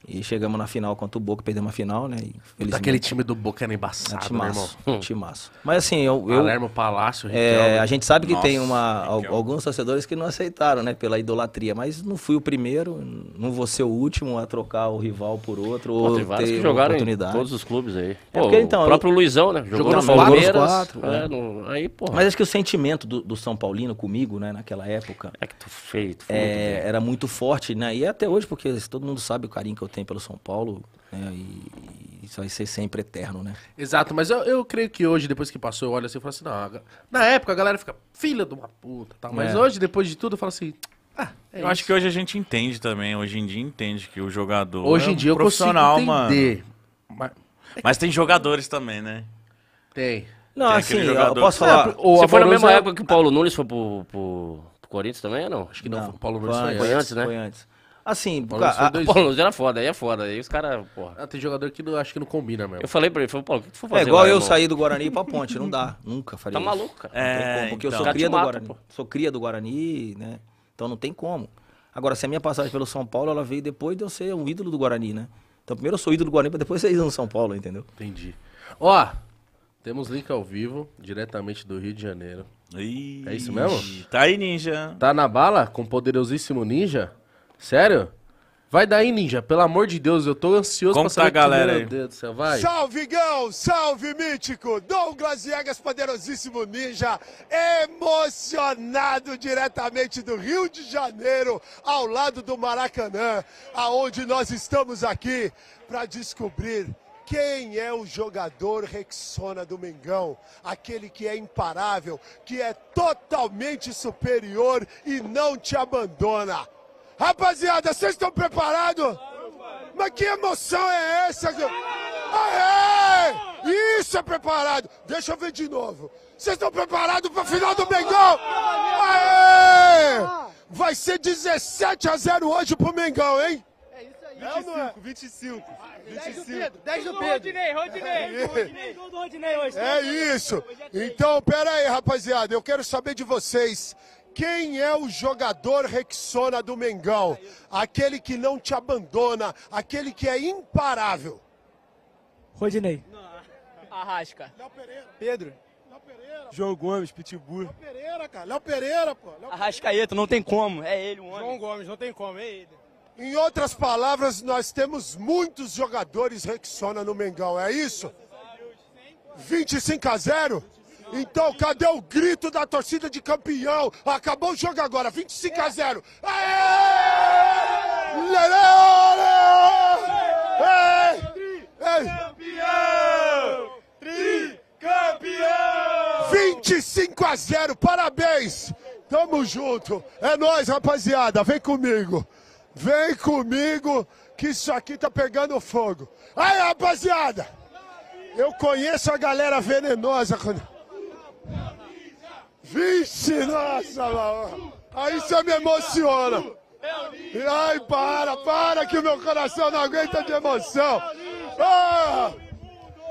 E chegamos na final contra o Boca, perdemos a final, né? Daquele time do Boca é era embaçado, é, timaço, meu irmão. Timaço. Mas assim, eu... eu Palermo, Palácio, é, A gente sabe que Nossa, tem uma, alguns torcedores que não aceitaram, né? Pela idolatria. Mas não fui o primeiro, não vou ser o último a trocar o rival por outro. Pô, ou tem que jogaram oportunidade. em todos os clubes aí. É pô, é porque, então, o próprio eu... Luizão, né? Jogou, jogou no Palmeiras. Quatro, é, né? no... Aí, porra. Mas acho que o sentimento do, do, São Paulino comigo, né? Naquela época... É que tu feito. É, era muito forte, né? E é até hoje, porque todo mundo sabe o carinho que eu tem pelo São Paulo, né? E isso vai ser sempre eterno, né? Exato, mas eu, eu creio que hoje, depois que passou, assim, eu olho assim e falo assim, não, na época a galera fica, filha de uma puta, Mas é. hoje, depois de tudo, eu falo assim, ah, é eu isso. acho que hoje a gente entende também, hoje em dia entende que o jogador hoje em é dia é um eu profissional, entender, mas... mas... tem jogadores também, né? Tem. Não, tem assim, eu posso falar. É, o Você foi na mesma é- época que o Paulo Nunes foi pro, pro, Corinthians também ou não? Acho que não, não. o Paulo Nunes foi, antes, antes, né? Foi antes. Assim, Paulo, a, dois... Paulo era foda, aí é foda. Aí os caras, porra. Ah, tem jogador que não, acho que não combina mesmo. Eu falei pra ele, falei, Paulo, o que tu for é fazer? É igual lá, eu irmão? sair do Guarani pra ponte, não dá. Nunca falei Tá isso. maluco, cara. É, como, porque então. eu sou então. cria do Guarani. Pô. Sou cria do Guarani, né? Então não tem como. Agora, se a minha passagem pelo São Paulo, ela veio depois de eu ser um ídolo do Guarani, né? Então primeiro eu sou ídolo do Guarani, pra depois ser ídolo do São Paulo, entendeu? Entendi. Ó, temos link ao vivo, diretamente do Rio de Janeiro. Ih, é isso mesmo? Tá aí, ninja. Tá na bala com o poderosíssimo ninja? Sério? Vai daí, ninja. Pelo amor de Deus, eu tô ansioso Como pra saber tá a galera Meu Deus do céu, vai. Salve, Gão! Salve, Mítico! Douglas Viegas, poderosíssimo ninja, emocionado diretamente do Rio de Janeiro, ao lado do Maracanã, aonde nós estamos aqui para descobrir quem é o jogador Rexona do Mengão? Aquele que é imparável, que é totalmente superior e não te abandona. Rapaziada, vocês estão preparados? Mas que emoção é essa? Aê! Isso é preparado! Deixa eu ver de novo. Vocês estão preparados para a final do Mengão? Aê! Vai ser 17 a 0 hoje pro Mengão, hein? É isso aí. 25, 25. 25. 10 do Pedro. 10 do Pedro. Rodinei, Rodinei. do Rodinei hoje. Né? É isso. Então, pera aí, rapaziada. Eu quero saber de vocês. Quem é o jogador Rexona do Mengão? Aquele que não te abandona, aquele que é imparável. Rodinei. Arrasca. Léo Pereira. Pedro. Léo Pereira. João Gomes, Pitbull. Léo Pereira, cara. Léo Pereira, pô. Léo Arrascaeta, não tem como. É ele o homem. João Gomes, não tem como. É ele. Em outras palavras, nós temos muitos jogadores Rexona no Mengão, é isso? 25 a 0? Então, cadê o grito da torcida de campeão? Acabou o jogo agora, 25 a 0. Aê! Leão! Ei! Campeão! 25 a 0, parabéns! Tamo junto. É nós, rapaziada, vem comigo. Vem comigo que isso aqui tá pegando fogo. Aí, rapaziada! Eu conheço a galera venenosa quando Vixe, nossa, aí você me emociona. Ai, para, para que o meu coração não aguenta de emoção. Ah,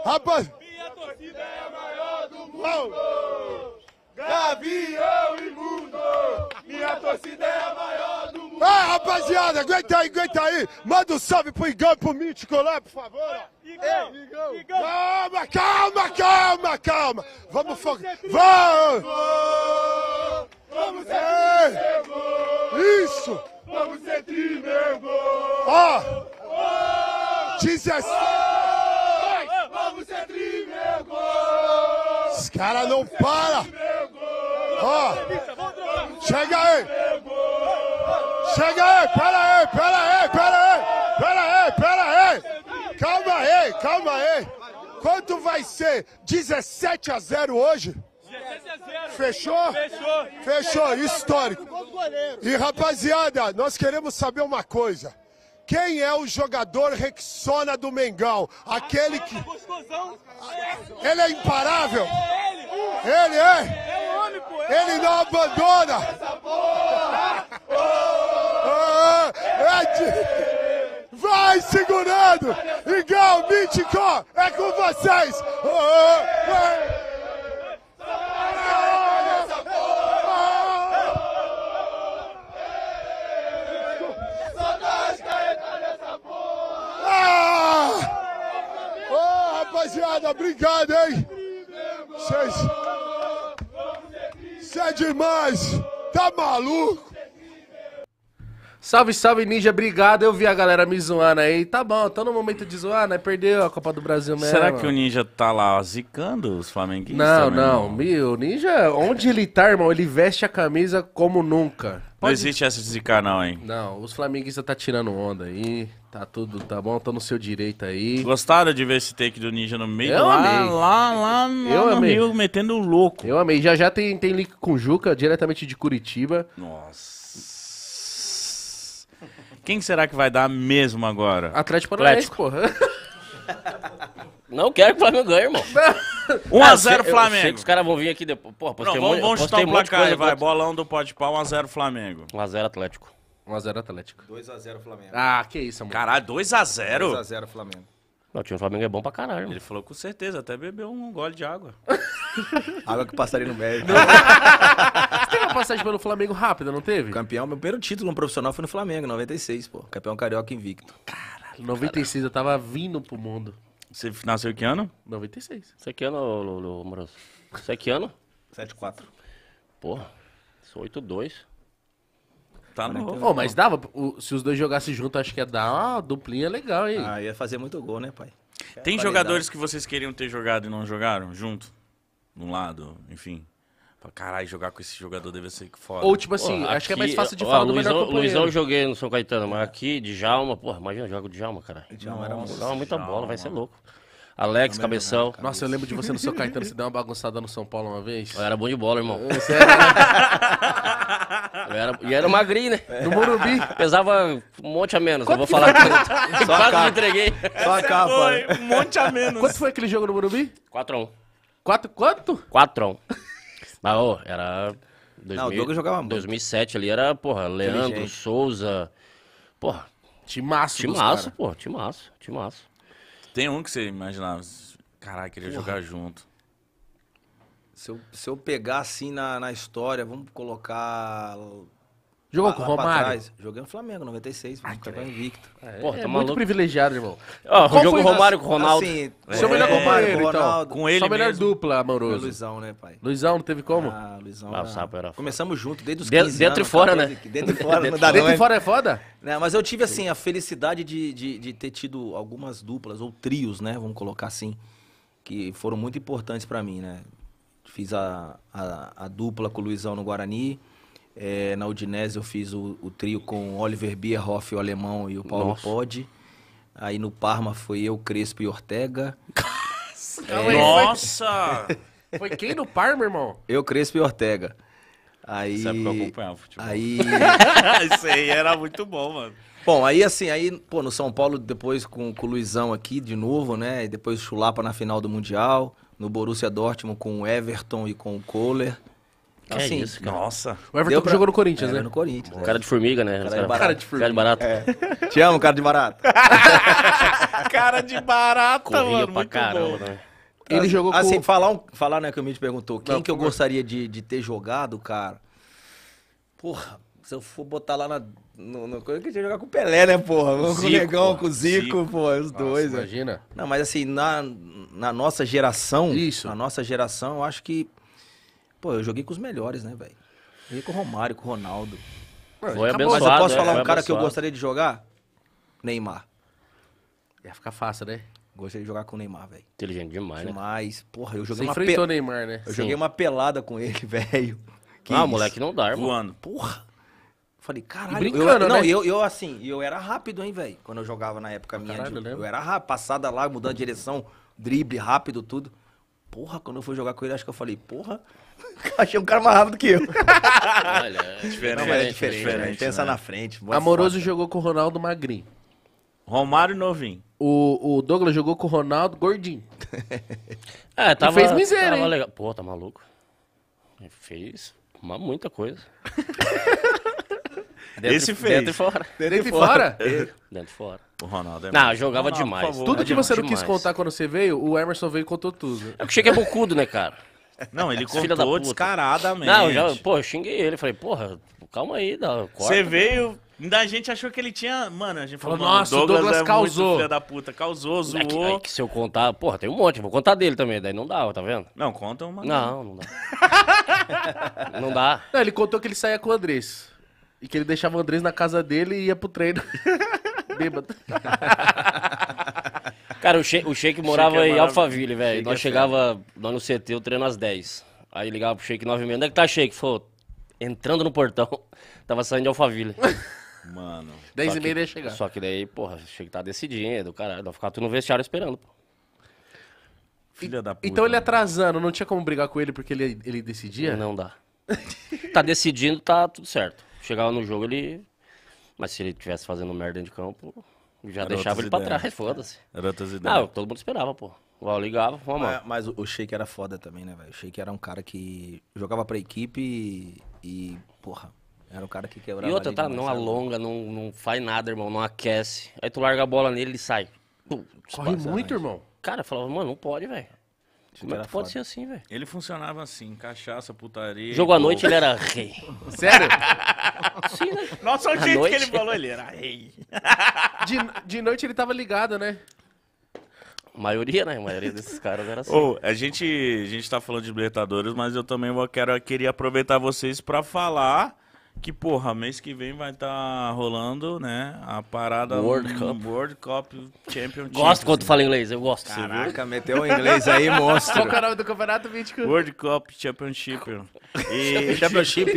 rapaz. Minha torcida é a maior do mundo. Gavião imundo! Minha torcida é a maior do mundo! Ah, rapaziada, aguenta aí, aguenta aí! Manda um salve pro Igão e pro Mítico lá, né, por favor! Igão! Igão! Calma, calma, calma, calma! Vamos focar! Vamos! Vamos ser Ei. Isso! Vamos ser trimergo! Ó! Oh. 17! Vamos ser trimergo! Os caras não param! Ó, oh, chega aí. Chega aí, pera aí, pera aí, pera aí. Pera aí, pera aí. Calma aí, calma aí. Quanto vai ser? 17 a 0 hoje? Fechou? Fechou. Fechou, histórico. E rapaziada, nós queremos saber uma coisa. Quem é o jogador Rexona do Mengão? Aquele que. Ele é imparável! Ele é! é, é Ele não abandona! Vai segurando! Igual Miticó, é com vocês! Oh, oh, oh. obrigado, hein? Vocês. Cê é demais! Tá maluco? Salve, salve, Ninja, obrigado. Eu vi a galera me zoando aí. Tá bom, tô no momento de zoar, né? Perdeu a Copa do Brasil mesmo. Será que o Ninja tá lá zicando os flamenguistas? Não, não. Meu, o Ninja, onde ele tá, irmão, ele veste a camisa como nunca. Pode... Não existe essa de zicar, não, hein? Não, os flamenguistas tá tirando onda aí. Tá tudo, tá bom, tô no seu direito aí. Gostaram de ver esse take do Ninja no meio? Eu lá, amei. lá, lá, eu lá amei. no meio, metendo louco. Eu amei. Já já tem, tem link com o Juca, diretamente de Curitiba. Nossa. Quem será que vai dar mesmo agora? Atlético Paranaense, porra. Não quero que o Flamengo ganhe, irmão. 1x0 Flamengo. Eu sei que os caras vão vir aqui depois. Porra, Não, vamos, vamos chutar um placar aí, vai. Bolão do pode pau, 1x0 Flamengo. 1x0 Atlético. 1x0 Atlético. 2x0 Flamengo. Ah, que isso, amor. Caralho, 2x0? 2x0 Flamengo. Não, o time do Flamengo é bom pra caralho. Ele falou com certeza, até bebeu um gole de água. água que passaria no médio. Você teve uma passagem pelo Flamengo rápida, não teve? Campeão, meu primeiro título no profissional foi no Flamengo, 96, pô. Campeão carioca invicto. Caralho, 96, caralho. eu tava vindo pro mundo. Você nasceu que ano? 96. Você é que ano, Lulu Moroso? Você é que ano? 7 74. Porra, sou 8-2. Tá novo. mas dava, se os dois jogassem junto, acho que ia dar uma duplinha legal, aí Ah, ia fazer muito gol, né, pai? É Tem Qualidade. jogadores que vocês queriam ter jogado e não jogaram junto? Num lado, enfim. Fala, Caralho, jogar com esse jogador deve ser foda. Ou, tipo assim, acho que é mais fácil de falar do Luizão, Luizão eu joguei no São Caetano, mas aqui, Djalma, porra, imagina, eu jogo Djalma, caralho. Djalma era um- Djalma, muita bola, vai ser louco. Alex, também, Cabeção. Também, Nossa, eu lembro de você no seu Caetano, você deu uma bagunçada no São Paulo uma vez. Eu era bom de bola, irmão. É, sério? eu era, e era magrinho, né? No Morumbi. Pesava um monte a menos, Quanto não vou falar quanto. Só quase me entreguei. Só a capa. Foi, né? um monte a menos. Quanto foi aquele jogo no Morumbi? 4x1. 4 quanto? 4x1. Mas, ô, era... 2000, não, o Douglas jogava muito. 2007 ali era, porra, Leandro, Souza... Porra, Timaço, Timaço, pô, timaço, timaço. Tem um que você imaginava. Caralho, queria Porra. jogar junto. Se eu, se eu pegar assim na, na história, vamos colocar Jogou lá, com o Romário? Trás, joguei no Flamengo, 96, ah, tava é. invicto. É, Porra, é tá muito privilegiado, irmão. Ó, oh, com o Romário com o Ronaldo. Assim, é. Seu melhor companheiro, então. Com ele Sua melhor mesmo. dupla, é, amoroso. Foi Luizão, né, pai? Luizão, não teve como? Ah, Luizão. Ah, sapo era Começamos junto, desde os 15 Dentro, né? dentro e fora, né? Dentro e fora, dentro, não dá Dentro e fora é foda? mas eu tive, assim, a felicidade de, de, de ter tido algumas duplas, ou trios, né, vamos colocar assim, que foram muito importantes pra mim, né? Fiz a, a, a dupla com o Luizão no Guarani é, na Udinese eu fiz o, o trio com Oliver Bierhoff, o alemão, e o Paulo Pod. Aí no Parma foi eu, Crespo e Ortega. É... Nossa! foi quem no Parma, irmão? Eu, Crespo e Ortega. Aí. Sabe que eu acompanhava futebol. Aí. Isso aí era muito bom, mano. Bom, aí assim, aí, pô, no São Paulo, depois com, com o Luizão aqui de novo, né? E depois o Chulapa na final do Mundial. No Borussia Dortmund com o Everton e com o Kohler. Que assim, é isso, cara. Nossa. O Everton pra... jogou no Corinthians, é, né? no Corinthians. Cara de formiga, né? Cara, cara, de, barato. cara de formiga. Cara de barata. É. Te amo, cara de barata. cara de barata, Corria mano. Pra caramba, né? Ele assim, jogou assim, com... Assim, falar, um, falar, né, que o Mitch perguntou, quem Não, que eu por... gostaria de, de ter jogado, cara? Porra, se eu for botar lá na. No, no, eu queria jogar com o Pelé, né, porra? Zico, com o Negão, porra. com o Zico, Zico. os nossa, dois. Né? Imagina. Né? Não, mas assim, na, na nossa geração. Isso. Na nossa geração, eu acho que Pô, eu joguei com os melhores, né, velho? Joguei com o Romário, com o Ronaldo. Foi abençoado mas eu posso é. falar um cara abençoado. que eu gostaria de jogar? Neymar. Ia ficar fácil, né? Gostaria de jogar com o Neymar, velho. Inteligente demais, né? Demais. Né? Porra, eu joguei Você uma enfrentou pe... Neymar, né? Eu Sim. joguei uma pelada com ele, velho. Ah, isso? moleque, não dá, irmão. Voando. Porra. Falei, caralho. E brincando, eu, né? Não, eu, eu assim, eu era rápido, hein, velho. Quando eu jogava na época minha. Caralho, de, eu, né? eu era rápido, passada lá, mudando de direção, drible rápido, tudo. Porra, quando eu fui jogar com ele, acho que eu falei, porra, Achei um cara mais rápido que eu. Olha, diferente. Não, é diferente, diferente, né? pensa né? na frente. Amoroso foto. jogou com o Ronaldo magrin. Romário novinho. O, o Douglas jogou com o Ronaldo gordinho. é, tava. fez miséria. Tava legal. Pô, tá maluco? fez uma, muita coisa. dentro, Esse fez. Dentro e fora. Dentro e fora? É. dentro e fora. O Ronaldo é Não, jogava Ronaldo, demais. Tudo que você não quis contar quando você veio, o Emerson veio e contou tudo. É que chega é bocudo, né, cara? Não, ele contou descaradamente. Não, eu já, pô, eu xinguei ele. Falei, porra, calma aí, dá, corta. Você né? veio. Ainda a gente achou que ele tinha. Mano, a gente falou, falou nossa, Douglas, Douglas é causou. Filha da puta, causou, zoou. É que, é que, se eu contar, porra, tem um monte, vou contar dele também, daí não dá, tá vendo? Não, conta uma. Não, não dá. não dá. Não, ele contou que ele saía com o Andrés. E que ele deixava o Andrés na casa dele e ia pro treino. Bêbado. Cara, o Sheik, o Sheik morava Sheik é em Alphaville, velho. Nós é chegava lá no CT, o treino às 10. Aí ligava pro Sheik 9 h Onde é que tá Sheik? Falou, entrando no portão. Tava saindo de Alphaville. Mano. 10 e meia ia chegar. Só que daí, porra, Sheik tá decidindo, caralho. Vai ficar tudo no vestiário esperando, pô. Filha da puta. Então ele atrasando, não tinha como brigar com ele porque ele, ele decidia? Não dá. tá decidindo, tá tudo certo. Chegava no jogo, ele. Mas se ele tivesse fazendo merda dentro de campo. Já Era deixava ele pra trás, foda-se. Era é, outras ideias. Não, todo mundo esperava, pô. Val ligava, vamos. Mas, mas o Sheik era foda também, né, velho? O Sheik era um cara que jogava pra equipe e, e porra, era um cara que quebrava. E outra, tá? Não alonga, não, não faz nada, irmão, não aquece. Aí tu larga a bola nele, ele sai. Pum, Corre muito, irmão. Cara, falava, mano, não pode, velho. Como é que pode foda. ser assim, velho? Ele funcionava assim, cachaça, putaria. Jogo à noite ele era rei. Sério? Sim, né? Nossa, o jeito noite... que ele falou, ele era rei de, de noite ele tava ligado, né? A maioria, né? A maioria desses caras era assim. a, gente, a gente tá falando de Libertadores, mas eu também vou, quero, queria aproveitar vocês pra falar que, porra, mês que vem vai estar tá rolando, né? A parada World Cup, World Cup Championship. Gosto quando tu fala inglês, eu gosto. Caraca, meteu o inglês aí, monstro. Qual é o canal do campeonato mítico? World Cup Championship. E... Championship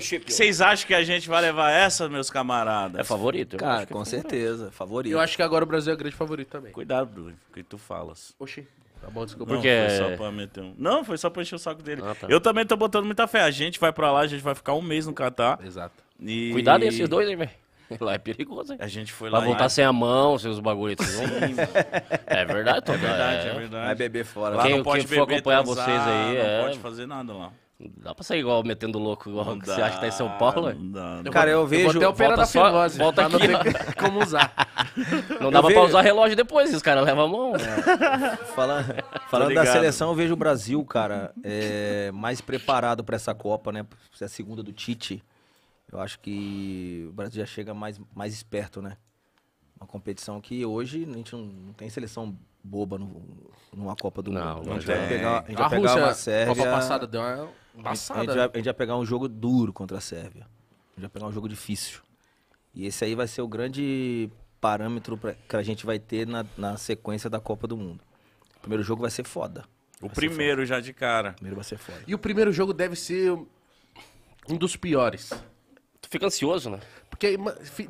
chip. Tipo vocês acham que a gente vai levar essa, meus camaradas? É favorito. Cara, é com é certeza. Favorito. Eu acho que agora o Brasil é grande favorito também. Cuidado, Bruno, com o que tu falas. Oxi. Tá bom, desculpa. Não, Porque... foi só pra meter um... Não, foi só pra encher o saco dele. Ah, tá. Eu também tô botando muita fé. A gente vai pra lá, a gente vai ficar um mês no Catar. Exato. E... Cuidado esses dois, hein, velho. Lá é perigoso, hein? A gente foi lá. Vai voltar e... sem a mão, sem os é verdade, É verdade, é, é verdade. Vai beber fora. Lá quem, não pode quem beber, for acompanhar transar, vocês aí. Não é... pode fazer nada lá. Não dá pra sair igual metendo louco, igual que dá, você acha que tá em São Paulo. Não dá, não. Cara, eu vejo. Eu até o da só, Volta aqui. Não como usar. Não dava vejo... pra usar relógio depois, os caras levam a mão. É. Fala... Falando da seleção, eu vejo o Brasil, cara, é... mais preparado pra essa Copa, né? Se é a segunda do Tite. Eu acho que o Brasil já chega mais, mais esperto, né? Uma competição que hoje a gente não tem seleção boba no, numa Copa do Mundo. Não, a gente vai pegar, a gente vai pegar Rússia, uma Sérvia... Copa passada deu uma Passada. A gente, né? vai, a gente vai pegar um jogo duro contra a Sérvia. A gente vai pegar um jogo difícil. E esse aí vai ser o grande parâmetro pra, que a gente vai ter na, na sequência da Copa do Mundo. O primeiro jogo vai ser foda. O vai primeiro foda. já de cara. O primeiro vai ser foda. E o primeiro jogo deve ser um dos piores. Tu fica ansioso, né? Porque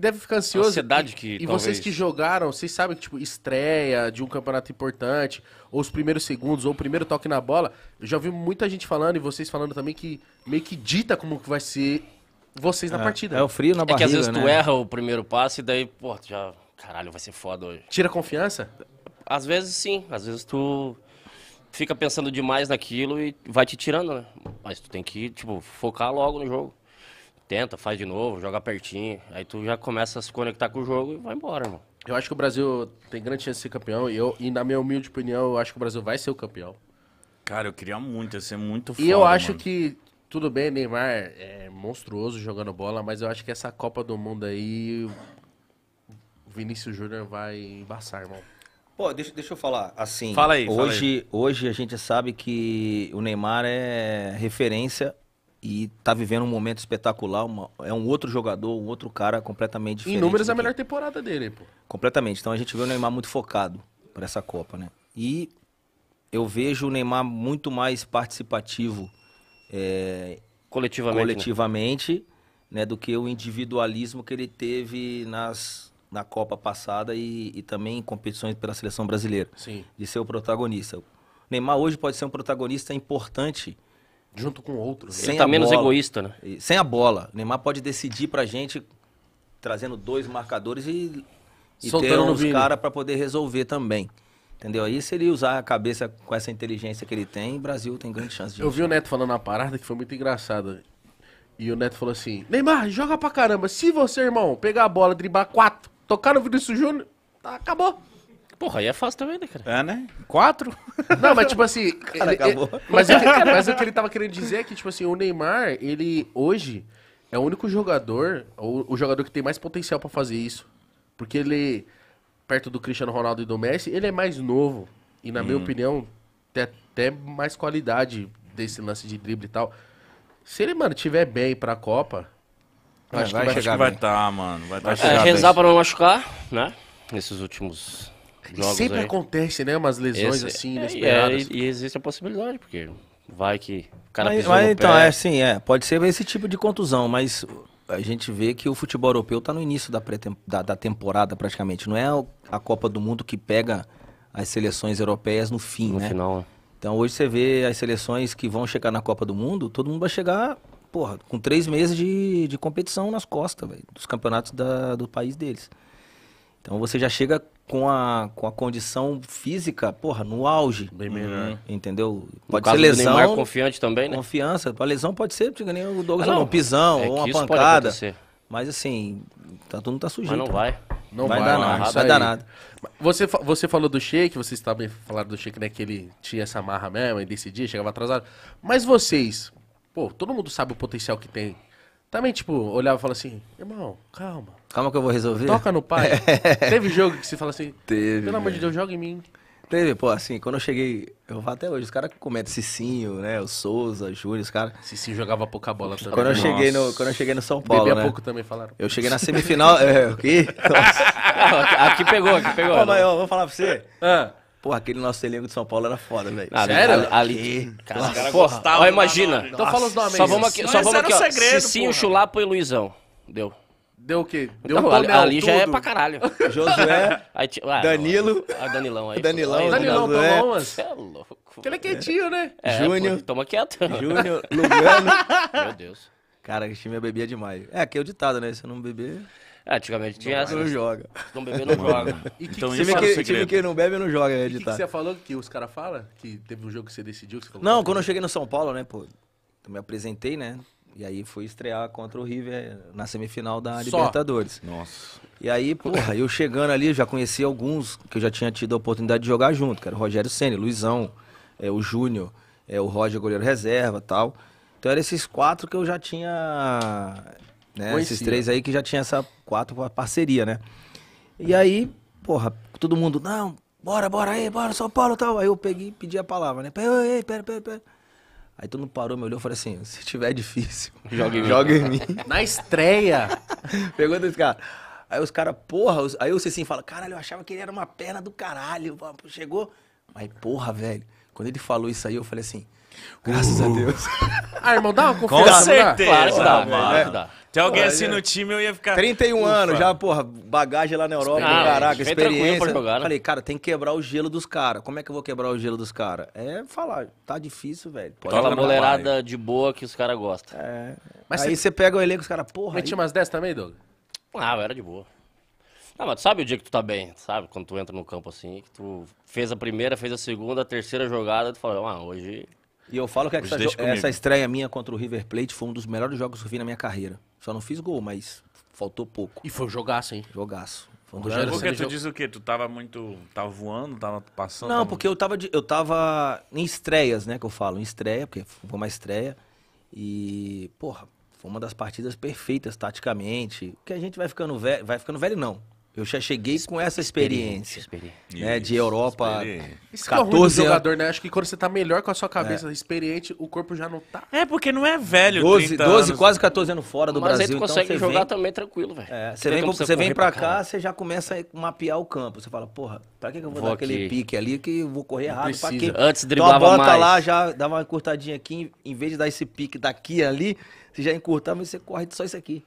deve ficar ansioso. Ansiedade que. E, e vocês que jogaram, vocês sabem que, tipo, estreia de um campeonato importante, ou os primeiros segundos, ou o primeiro toque na bola. Eu já vi muita gente falando e vocês falando também que meio que dita como que vai ser vocês na é, partida. É o frio na barriga. É que às vezes né? tu erra o primeiro passe e daí, pô, já. Caralho, vai ser foda hoje. Tira confiança? Às vezes sim. Às vezes tu fica pensando demais naquilo e vai te tirando, né? Mas tu tem que, tipo, focar logo no jogo tenta, faz de novo, joga pertinho. Aí tu já começa a se conectar com o jogo e vai embora, irmão. Eu acho que o Brasil tem grande chance de ser campeão. E, eu, e na minha humilde opinião, eu acho que o Brasil vai ser o campeão. Cara, eu queria muito, ia ser muito foda, E eu acho mano. que, tudo bem, Neymar é monstruoso jogando bola, mas eu acho que essa Copa do Mundo aí, Vinícius Júnior vai embaçar, irmão. Pô, deixa, deixa eu falar, assim... Fala aí, hoje, fala aí. Hoje a gente sabe que o Neymar é referência e tá vivendo um momento espetacular. Uma, é um outro jogador, um outro cara completamente diferente. Em números é a melhor temporada dele, pô. Completamente. Então a gente vê o Neymar muito focado para essa Copa, né? E eu vejo o Neymar muito mais participativo é, coletivamente, né? coletivamente né? né? do que o individualismo que ele teve nas, na Copa passada e, e também em competições pela seleção brasileira. Sim. De ser o protagonista. O Neymar hoje pode ser um protagonista importante junto com outros. Ele sem tá menos bola, egoísta, né? Sem a bola. O Neymar pode decidir pra gente trazendo dois marcadores e, e ter cara caras para poder resolver também. Entendeu? Aí se ele usar a cabeça com essa inteligência que ele tem, o Brasil tem grande chance de. Eu vi o Neto falando uma parada que foi muito engraçada. E o Neto falou assim: Neymar, joga pra caramba. Se você, irmão, pegar a bola, driblar quatro, tocar no Vinícius Júnior, tá, acabou. Porra, aí é fácil também, né, cara? É, né? Quatro? Não, mas tipo assim. cara, ele, acabou. Ele, mas, mas o que ele tava querendo dizer é que, tipo assim, o Neymar, ele hoje é o único jogador, o jogador que tem mais potencial para fazer isso. Porque ele, perto do Cristiano Ronaldo e do Messi, ele é mais novo. E na hum. minha opinião, tem até mais qualidade desse lance de drible e tal. Se ele, mano, tiver bem pra Copa. É, acho, vai que vai, chegar que vai estar, tá, mano. Vai tá é, rezar pra não machucar, né? Nesses últimos Jogos sempre aí. acontece, né? Umas lesões Esse, assim, inesperadas. É, e, é, e, existe a possibilidade, porque vai que o cara Mas, mas então, pé. é assim, é, pode ser esse tipo de contusão, mas a gente vê que o futebol europeu está no início da, pré da, da temporada praticamente. Não é a Copa do Mundo que pega as seleções europeias no fim, no né? Final, né? Então hoje você vê as seleções que vão chegar na Copa do Mundo, todo mundo vai chegar, porra, com três meses de, de competição nas costas, véio, dos campeonatos da, do país deles. Então você já chega com a, com a condição física, porra, no auge. Bem melhor. Uhum. Entendeu? Pode ser lesão. Neymar, confiante também, né? Confiança. A lesão pode ser, porque nem o Douglas ah, não, um pisão, é ou uma pancada. Mas assim, tá, tudo tá sujeito. Mas não né? vai. Não vai, vai dar nada, vai, vai dar nada. Você, você falou do Sheik, vocês também falaram do Sheik, né? Que ele tinha essa marra mesmo, ele decidia, chegava atrasado. Mas vocês, pô, todo mundo sabe o potencial que tem também, tipo, olhava e falava assim, irmão, calma. Calma que eu vou resolver. Toca no pai. Teve jogo que você fala assim, Teve, pelo amor de Deus, joga em mim. Teve, pô, assim, quando eu cheguei, eu vou até hoje, os caras comentam Cicinho, né, o Souza, Júlio, os caras... Cicinho jogava pouca bola também. Quando eu, cheguei no, quando eu cheguei no São Paulo, Bebia né? pouco também, falaram. Eu cheguei na semifinal, é, o quê? Nossa. aqui pegou, aqui pegou. Pô, mas eu vou falar pra você, ah. Porra, aquele nosso elenco de São Paulo era foda, velho. Sério? Ali. Cara, os caras Ó, imagina. Então fala os nomes. Só vamos aqui, só vamos aqui, ó. Segredo, Cicinho, Chulapa e Luizão. Deu. Deu o quê? Deu não, um ali, ali já é pra caralho. Josué, aí, ah, Danilo. ah, Danilão aí. Danilão, aí, Danilão, Danilão Tomão. É, Você é louco. Que ele é quietinho, né? É, Júnior. Pô, toma quieto. Júnior, Lugano. Meu Deus. Cara, esse time bebia demais. É, aquele é o ditado, né? Se eu não beber... É, antigamente tinha não, essa. Não joga. Não bebe não joga. E que então que, é time que não bebe, não joga, é editar. que, você falou que os caras falam? Que teve um jogo que você decidiu? Que você não, quando eu cheguei no São Paulo, né, pô, eu me apresentei, né? E aí fui estrear contra o River na semifinal da Só. Libertadores. Nossa. E aí, porra, eu chegando ali, já conheci alguns que eu já tinha tido a oportunidade de jogar junto, que era o Rogério Senna, Luizão, é, o Júnior, é, o Roger, goleiro reserva tal. Então eram esses quatro que eu já tinha né? Esses três aí que já tinha essa quatro parceria, né? E aí, porra, todo mundo, não, bora, bora aí, bora, São Paulo tal. Aí eu peguei e pedi a palavra, né? Pera, ei, pera, pera, pera. Aí todo mundo parou, me olhou e falou assim: se tiver difícil, joga, joga em mim. Na estreia! Pegou dois cara. Aí os caras, porra, os... aí o Cicinho fala: caralho, eu achava que ele era uma perna do caralho. Chegou. Mas, porra, velho, quando ele falou isso aí, eu falei assim: Graças a Deus. Ah, irmão, dá uma Com né? certeza. Claro que dá, mano. claro que dá. alguém assim no time, eu ia ficar. 31 anos, já, porra, bagagem lá na Europa, Ah, caraca, experiência. jogar, né? Falei, cara, tem que quebrar o gelo dos caras. Como é que eu vou quebrar o gelo dos caras? É falar, tá difícil, velho. Pode Aquela mulherada de boa que os caras gostam. É. Mas aí você pega o elenco, os caras, porra, aí... time umas 10 também, Doug? Ah, era de boa. Não, ah, mas tu sabe o dia que tu tá bem, sabe? Quando tu entra no campo assim, que tu fez a primeira, fez a segunda, a terceira jogada, tu fala, ah, hoje e eu falo que essa, essa, estreia minha contra o River Plate foi um dos melhores jogos que eu vi na minha carreira. Só não fiz gol, mas faltou pouco. E foi um jogaço, hein? Jogaço. Foi um jogaço. Porque tu diz o quê? Tu tava muito. tava voando, tava passando? Não, tava... porque eu tava, de... eu tava em estreias, né? Que eu falo, em estreia, porque foi uma estreia. E, porra, foi uma das partidas perfeitas taticamente. Porque a gente vai ficando velho. Vai ficando velho, não. Eu já cheguei com essa experiência, experiência. né, de Europa, experiência. Isso 14 é jogador, né? Acho que quando você tá melhor com a sua cabeça é. experiente, o corpo já não tá. É, porque não é velho 12, 12 quase 14 anos fora do Mas Brasil, aí tu então consegue então jogar vem... também tranquilo, velho. É, você, vem, você vem pra, pra cá, você já começa a mapear o campo. Você fala, porra, pra que, que eu vou, vou dar aquele pique ali que eu vou correr errado? Pra quê? Antes então driblava então, a bola tá lá, já dava uma encurtadinha aqui, em vez de dar esse pique daqui ali, você já encurtava, mas você corre só isso aqui.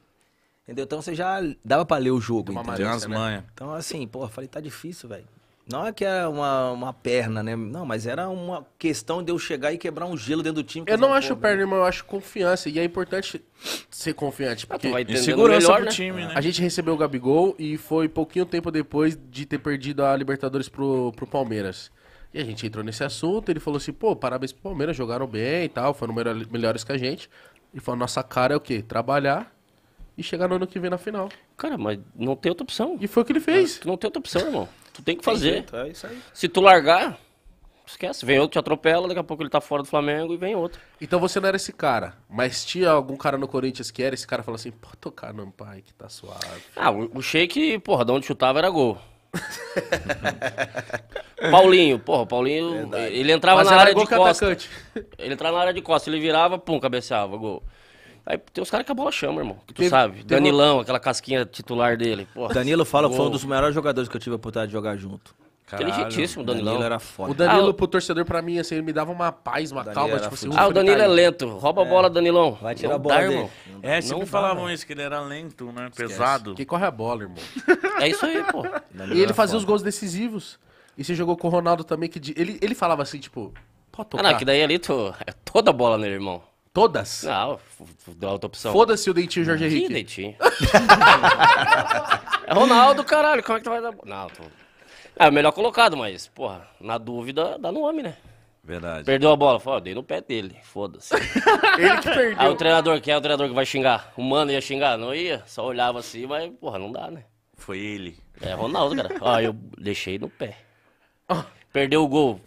Entendeu? Então você já dava para ler o jogo, uma entendeu? Umas né? Então assim, pô, falei, tá difícil, velho. Não é que era é uma, uma perna, né? Não, mas era uma questão de eu chegar e quebrar um gelo dentro do time. Eu não acho pô, perna, né? irmão, eu acho confiança. E é importante ser confiante. Porque ah, tu segurança melhor, pro né? time, é. né? A gente recebeu o Gabigol e foi pouquinho tempo depois de ter perdido a Libertadores pro, pro Palmeiras. E a gente entrou nesse assunto, ele falou assim, pô, parabéns pro Palmeiras, jogaram bem e tal, foram melhores que a gente. E falou, nossa cara é o quê? Trabalhar e chegar no ano que vem na final. Cara, mas não tem outra opção. E foi o que ele fez. tu é, não tem outra opção, irmão. Tu tem que fazer. Jeito, é isso aí. Se tu largar, esquece. Vem outro, te atropela, daqui a pouco ele tá fora do Flamengo e vem outro. Então você não era esse cara, mas tinha algum cara no Corinthians que era, esse cara falou assim, pode tocar não, pai, que tá suave. Ah, o, o Sheik, porra, de onde chutava era gol. Paulinho, porra, Paulinho, Verdade. ele entrava mas na área de costa. Ele entrava na área de costa, ele virava, pum, cabeceava, gol. Aí tem uns caras que a bola chama, irmão. que tu teve, sabe. Teve Danilão, aquela casquinha titular dele. Porra. Danilo fala que foi um dos maiores jogadores que eu tive a oportunidade de jogar junto. Caralho, Inteligentíssimo, o Danilo. Danilo era foda. O Danilo, ah, pro torcedor, pra mim, assim, ele me dava uma paz, uma calma. Tipo assim, ah, o Danilo é lento. Rouba a é. bola, Danilão. Vai tirar não a bola. dele. É, irmão. É, sempre não falavam dá, isso, que ele era lento, né? Esquece. Pesado. Que corre a bola, irmão. É isso aí, pô. e ele fazia foda. os gols decisivos. E você jogou com o Ronaldo também, que ele, ele falava assim, tipo, pode tocar. Ah, não, que daí ali tu, é toda a bola nele, irmão. Todas? Não, dá outra opção. Foda-se o dentinho Jorge Henrique. Que dentinho? é Ronaldo, caralho, como é que tu vai dar... Não, tô... É o melhor colocado, mas, porra, na dúvida, dá no homem, né? Verdade. Perdeu a bola, falou, dei no pé dele, foda-se. Ele que perdeu. Aí o treinador, quem é o treinador que vai xingar? O mano ia xingar? Não ia, só olhava assim, mas, porra, não dá, né? Foi ele. É, Ronaldo, cara. Ó, eu deixei no pé. Ah. Perdeu o gol.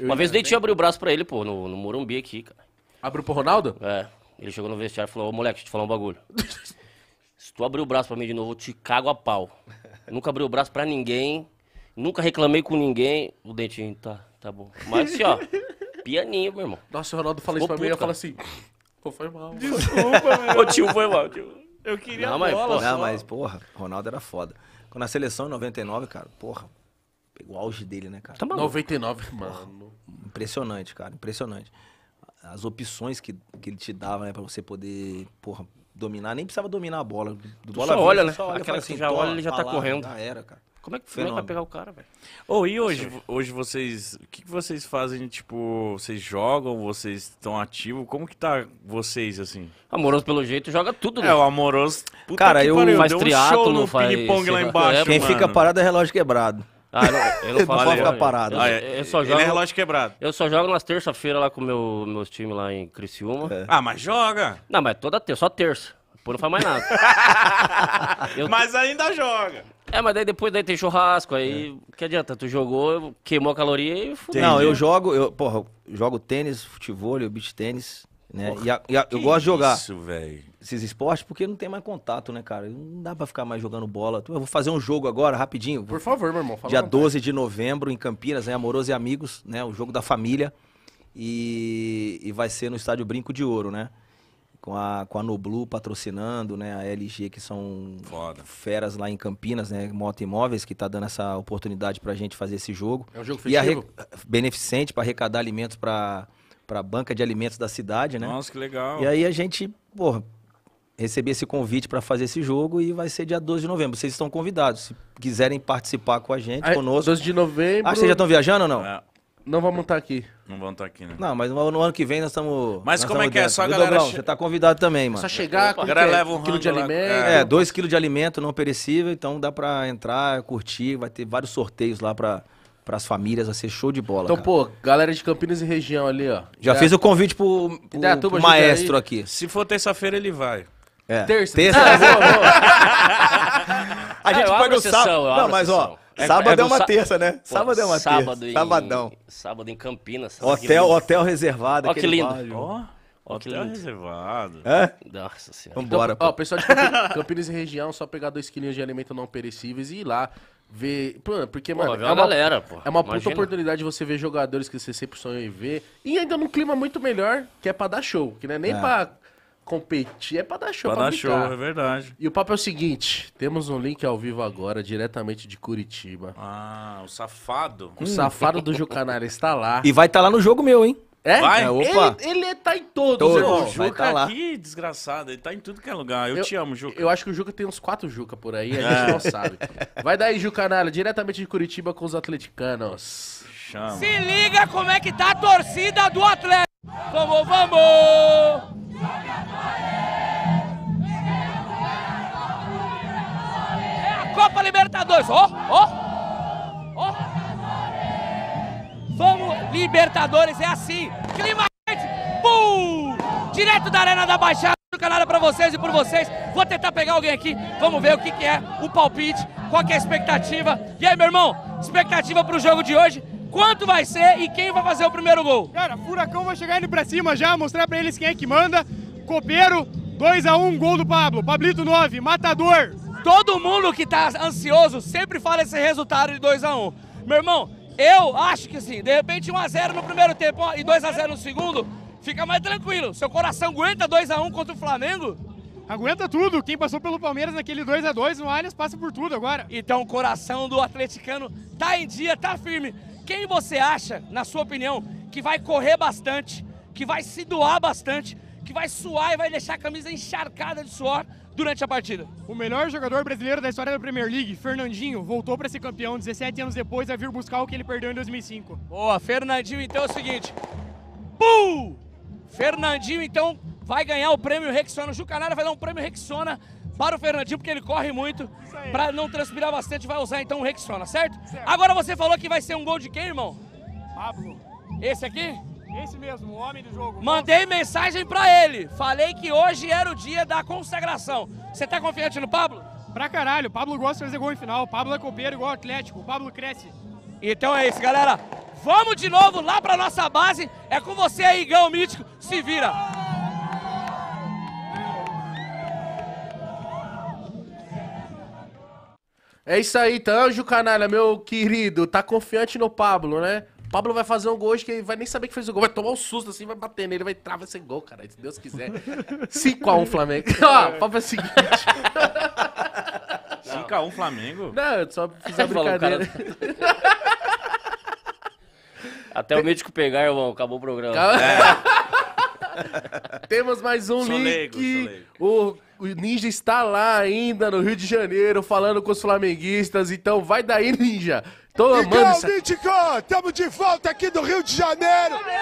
Eu Uma vez o Dentinho abriu o braço pra ele, pô, no, no Morumbi aqui, cara. Abriu pro Ronaldo? É. Ele chegou no vestiário e falou, ô moleque, deixa eu te falar um bagulho. Se tu abrir o braço pra mim de novo, eu te cago a pau. Nunca abri o braço pra ninguém, nunca reclamei com ninguém. O dentinho, tá, tá bom. Mas assim, ó, pianinho, meu irmão. Nossa, o Ronaldo fala Ficou isso pra puto, mim e fala assim, pô, foi mal. Desculpa, meu. Ô tio, foi mal, tio. Eu queria não, mas, bola, porra, não, mas, porra, Ronaldo era foda. Quando a seleção em 99, cara, porra, pegou o auge dele, né, cara? Tá maluco. 99, mano. Impressionante, cara, impressionante as opções que, que ele te dava, né, pra você poder, porra, dominar. Nem precisava dominar a bola. Do bola só olha, né? Só olha, Aquela assim, já olha, ele já tá correndo. Já era, cara. Como é que foi pra né, pegar o cara, velho? Ô, oh, e hoje, hoje vocês. O que, vocês fazem? Tipo, vocês jogam, vocês estão ativos? Como que tá vocês, assim? Amoroso, pelo jeito, joga tudo, né? É, o né? amoroso. cara, eu. Pariu, faz triatlo, um faz. Lá é, embaixo, Quem mano. fica parado é relógio quebrado. Ah, eu não, eu não faço. Valeu, ficar parado. Eu, ah, eu, é, eu só jogo, Ele é relógio quebrado. Eu só jogo nas terças feiras lá com meu, meus times lá em Criciúma. É. Ah, mas joga. Não, mas toda terça, só terça. Depois não faz mais nada. eu, mas ainda joga. É, mas daí depois daí tem churrasco, aí é. que adianta? Tu jogou, queimou a caloria e fudeu. Não, eu jogo, eu, porra, jogo tênis, futebol, beach tênis. Né? Porra, e, a, e a, eu gosto de jogar isso, esses esportes porque não tem mais contato, né, cara? Não dá pra ficar mais jogando bola. Eu vou fazer um jogo agora, rapidinho. Por favor, meu irmão. Dia 12 de novembro, em Campinas, né? Amoroso e Amigos, né? O jogo da família. E, e vai ser no estádio Brinco de Ouro, né? Com a, com a Noblu patrocinando, né? A LG, que são Foda. feras lá em Campinas, né? Moto Imóveis, que tá dando essa oportunidade pra gente fazer esse jogo. É um jogo festivo? E beneficente para arrecadar alimentos para para a banca de alimentos da cidade, né? Nossa, que legal. E aí a gente, pô, recebi esse convite para fazer esse jogo e vai ser dia 12 de novembro. Vocês estão convidados. Se quiserem participar com a gente, aí, conosco. 12 de novembro. Ah, vocês já estão viajando ou não? É. Não vamos estar tá aqui. Não vamos estar tá aqui, né? Não, mas no, ano que vem nós estamos. Mas nós como é que é? Só a galera. Dobrão, che... Você tá convidado também, mano. É só chegar, Opa, a galera leva um quilo de lá. alimento. É, dois quilos de alimento não perecível, então dá para entrar, curtir. Vai ter vários sorteios lá para as famílias, vai ser show de bola. Então, cara. pô, galera de Campinas e região ali, ó. Já, Já fez o convite pro, pro, pro maestro aqui. Se for terça-feira, ele vai. É. Terça. Terça. Ah, boa, boa. a gente Ah, o sábado. Não, mas ó, sessão. É, sábado é é, uma sa- terça, né? Pô, sábado é uma sábado terça. em- Sabadão. Sábado em Campinas. Hotel, hotel reservado. Ó, que lindo. Ó, Ó, que hotel lindo. reservado. É? Nossa senhora. Vambora, Então, ó, pessoal de Campinas e região, só pegar dois quilinhos de alimento não perecíveis e ir lá ver. porque, mano, pô, é uma, galera, pô. É uma Imagina. puta oportunidade você ver jogadores que você sempre sonhou em ver. E ainda num clima muito melhor, que é pra dar show. Que não é nem é. pra competir, é pra dar show. Pra, pra dar brincar. show, é verdade. E o papo é o seguinte: temos um link ao vivo agora, diretamente de Curitiba. Ah, o safado. O hum. safado do Jucanara está lá. E vai estar tá lá no jogo meu, hein? É? Vai? É, opa. Ele, ele tá em todos, Todo. irmão. O Juca tá lá. aqui, desgraçado, ele tá em tudo que é lugar. Eu, eu, te amo, Juca. Eu acho que o Juca tem uns quatro Juca por aí, a gente é. não sabe. Vai daí, Juca Nalho, diretamente de Curitiba com os atleticanos. Chama. Se liga como é que tá a torcida do Atlético. Vamos, vamos! É a Copa Libertadores, ó, oh, ó! Oh. Libertadores é assim. Clima quente. Pum! Direto da Arena da Baixada do Canal é para vocês e por vocês. Vou tentar pegar alguém aqui. Vamos ver o que, que é o palpite, qual é a expectativa. E aí, meu irmão, expectativa para o jogo de hoje? Quanto vai ser e quem vai fazer o primeiro gol? Cara, Furacão vai chegar indo pra cima já, mostrar pra eles quem é que manda. Copeiro, 2x1, um, gol do Pablo. Pablito 9, matador. Todo mundo que tá ansioso sempre fala esse resultado de 2x1. Um. Meu irmão, eu acho que sim. De repente 1x0 no primeiro tempo e 2x0 no segundo, fica mais tranquilo. Seu coração aguenta 2x1 contra o Flamengo? Aguenta tudo. Quem passou pelo Palmeiras naquele 2x2 no Allianz passa por tudo agora. Então o coração do atleticano tá em dia, tá firme. Quem você acha, na sua opinião, que vai correr bastante, que vai se doar bastante, que vai suar e vai deixar a camisa encharcada de suor durante a partida. O melhor jogador brasileiro da história da Premier League, Fernandinho, voltou para ser campeão 17 anos depois a vir buscar o que ele perdeu em 2005. Boa, Fernandinho, então é o seguinte. Pum! Fernandinho, então, vai ganhar o prêmio Rexona. O Jucanara vai dar um prêmio Rexona para o Fernandinho, porque ele corre muito. Para não transpirar bastante, vai usar então o Rexona, certo? certo? Agora você falou que vai ser um gol de quem, irmão? Pablo. Esse aqui? Esse mesmo, o homem do jogo. Mandei mensagem para ele. Falei que hoje era o dia da consagração. Você tá confiante no Pablo? Pra caralho. Pablo gosta de fazer gol em final. Pablo é copeiro igual Atlético. Pablo cresce. Então é isso, galera. Vamos de novo lá pra nossa base. É com você aí, Gão Mítico. Se vira. É isso aí, Tanjo, canalha, meu querido. Tá confiante no Pablo, né? Pablo vai fazer um gol hoje que ele vai nem saber que fez o gol. Vai tomar um susto assim, vai bater nele, vai travar esse gol, cara. Se Deus quiser. 5x1 Flamengo. É. Ó, papo é o seguinte. 5x1 Flamengo? Não, eu só fiz a é brincadeira. Até o médico pegar, irmão. Acabou o programa. É. Temos mais um sou link. Leigo, leigo. O o Ninja está lá ainda no Rio de Janeiro falando com os flamenguistas. Então vai daí, Ninja. Tô amando Nicão, essa... Niticão, estamos de volta aqui do Rio de Janeiro. Valeu!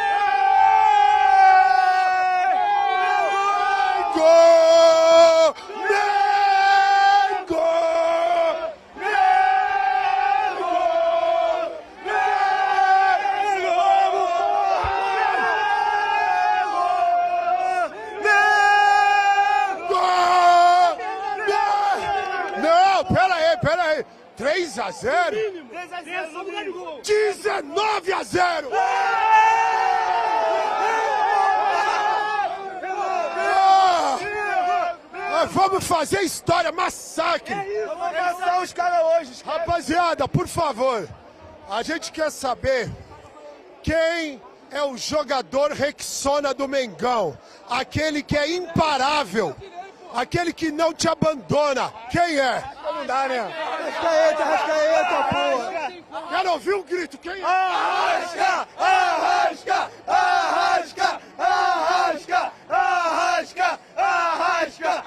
Aê! Aê! Gol! 3 a 0? 3 a 0. 19 a 0. Ah! Nós vamos fazer história, massacre! É isso, vamos amassar é os caras hoje! Esquece. Rapaziada, por favor, a gente quer saber quem é o jogador Rexona do Mengão. Aquele que é imparável, aquele que não te abandona. Quem é? Não dá, né? Arrascaeta, Arrascaeta, porra! Quero ouvir um grito, quem é? Arrasca! Arrasca! Arrasca! Arrasca! Arrasca! Arrasca!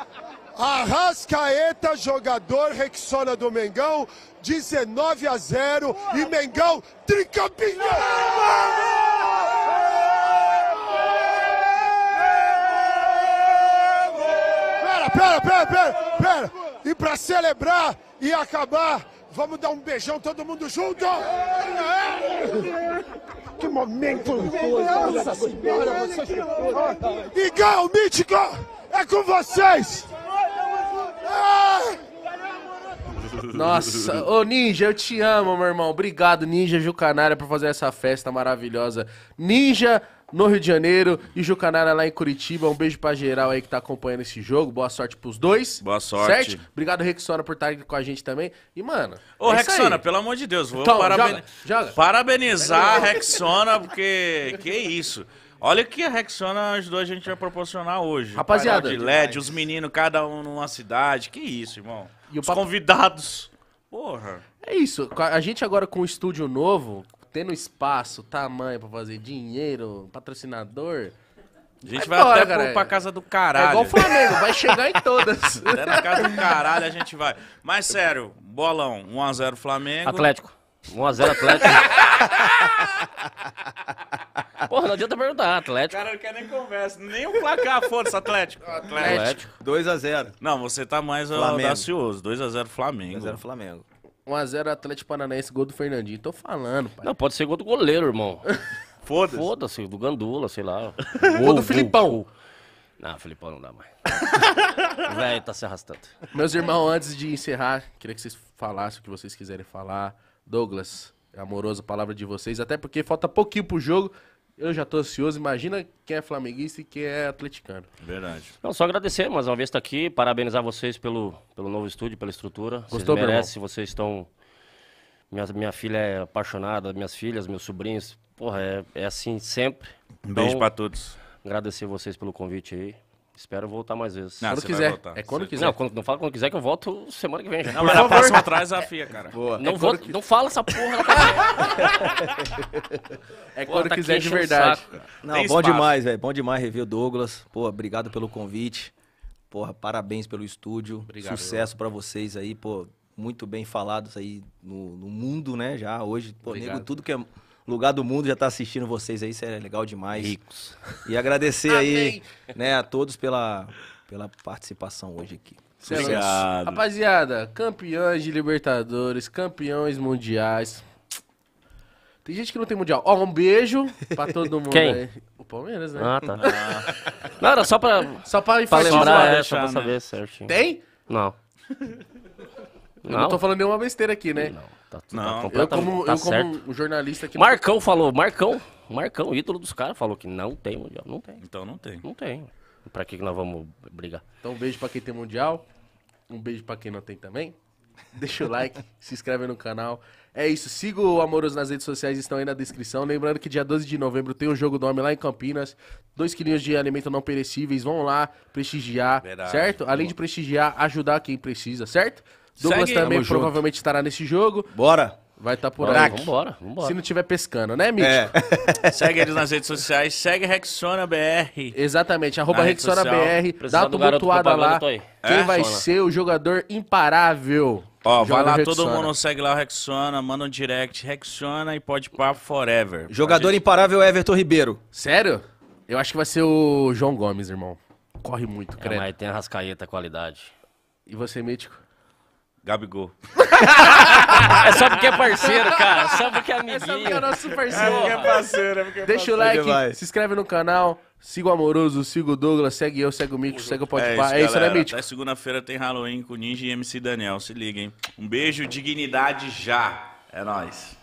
Arrascaeta, jogador Rexona do Mengão, 19 a 0 e Mengão tricampeão! Pera, pera, pera, pera! E para celebrar e acabar, vamos dar um beijão todo mundo junto! Que momento! Nossa senhora! Igão, Mítico, é com vocês! Nossa, ô Ninja, eu te amo, meu irmão. Obrigado, Ninja Jucanária, por fazer essa festa maravilhosa. Ninja no Rio de Janeiro e Jucanara lá em Curitiba. Um beijo pra geral aí que tá acompanhando esse jogo. Boa sorte pros dois. Boa sorte. Certo? Obrigado, Rexona, por estar aqui com a gente também. E, mano. Ô, é Rexona, pelo amor de Deus, vou então, paraben... joga, joga. parabenizar a Rexona, porque. que isso. Olha o que a Rexona ajudou a gente a proporcionar hoje. Rapaziada. De LED, demais. os meninos, cada um numa cidade. Que isso, irmão. E os papo... convidados. Porra. É isso. A gente agora com o estúdio novo, tendo espaço, tamanho pra fazer, dinheiro, patrocinador. A gente vai, vai embora, até pra casa do caralho. É igual o Flamengo, vai chegar em todas. Até na casa do caralho a gente vai. Mas sério, bolão, 1x0 Flamengo. Atlético. 1x0 Atlético. Porra, não adianta perguntar, Atlético. O cara não quer nem conversa, nem o placar, força, Atlético. Atlético. 2x0. Não, você tá mais Flamengo. audacioso, 2x0 Flamengo. 2x0 Flamengo. 1x0 Atlético Paranaense, gol do Fernandinho. Tô falando, pai. Não, pode ser gol do goleiro, irmão. Foda-se. Foda-se, do Gandula, sei lá. Gol do Filipão. Não, Filipão não dá mais. Velho, tá se arrastando. Meus irmãos, antes de encerrar, queria que vocês falassem o que vocês quiserem falar. Douglas, é amorosa palavra de vocês, até porque falta pouquinho pro jogo. Eu já tô ansioso, imagina quem é flamenguista e quem é atleticano. Verdade. Não, só agradecer mais uma vez estar aqui, parabenizar vocês pelo, pelo novo estúdio, pela estrutura. Gostou, vocês merecem, vocês estão... Minha, minha filha é apaixonada, minhas filhas, meus sobrinhos, porra, é, é assim sempre. Um beijo então, para todos. Agradecer vocês pelo convite aí. Espero voltar mais vezes. Não, quando quiser. É quando você... quiser. Não, quando, não fala quando quiser que eu volto semana que vem. Já. Não, mas na próxima a FIA, cara. Boa. Não, é vou, que... não fala essa porra. Né, é quando Pô, tá quiser de verdade. Saco, não, bom espaço. demais, velho. Bom demais rever o Douglas. Pô, obrigado pelo convite. Porra, parabéns pelo estúdio. Obrigado, Sucesso para vocês aí, pô. Muito bem falados aí no, no mundo, né? Já hoje, pô, obrigado. nego, tudo que é lugar do mundo já está assistindo vocês aí, isso é legal demais. Ricos. E agradecer aí né, a todos pela, pela participação hoje aqui. Obrigado. Rapaziada, campeões de Libertadores, campeões mundiais. Tem gente que não tem mundial. Ó, um beijo pra todo mundo Quem? aí. O Palmeiras, né? Ah, tá. Não, era só pra, só pra, pra lembrar, é, só pra né? saber né? certinho. Tem? Não. Eu não. não tô falando nenhuma besteira aqui, né? Não, tá, tá não. Tá eu como, tá eu certo. como jornalista aqui... Marcão não... falou, Marcão, Marcão, ídolo dos caras, falou que não tem mundial. Não tem. Então não tem. Não tem. Pra que, que nós vamos brigar? Então um beijo pra quem tem mundial, um beijo pra quem não tem também. Deixa o like, se inscreve no canal. É isso, siga o Amoroso nas redes sociais, estão aí na descrição. Lembrando que dia 12 de novembro tem o um jogo do homem lá em Campinas. Dois quilinhos de alimento não perecíveis, vão lá prestigiar, Verdade. certo? Além de prestigiar, ajudar quem precisa, certo? Douglas Segue. também Tamo junto. provavelmente estará nesse jogo. Bora. Vai estar tá por Bora, aí. Vambora, vambora. Se não estiver pescando, né, Mítico? É. segue eles nas redes sociais, segue Rexona BR. Exatamente, arroba Rexona BR, dá precisando tumultuada lá. aí. Quem É, vai ser o jogador imparável? Ó, vai lá, todo mundo segue lá o Rexona, manda um direct, Rexona e pode pá forever. Jogador imparável é Everton Ribeiro. Sério? Eu acho que vai ser o João Gomes, irmão. Corre muito, É, credo. mas tem a rascaeta qualidade. E você, Mítico? Gabigol. é só porque é parceiro, cara. Só porque é amiguinho. É só porque é nosso parceiro. É porque é parceiro. É porque é Deixa parceiro. o like, se inscreve no canal. Siga o Amoroso, siga o Douglas, segue eu, segue o Mico, segue o Pode É, é isso, né, Mítico? Até segunda-feira tem Halloween com Ninja e MC Daniel. Se liga, hein? Um beijo, dignidade já. É nóis.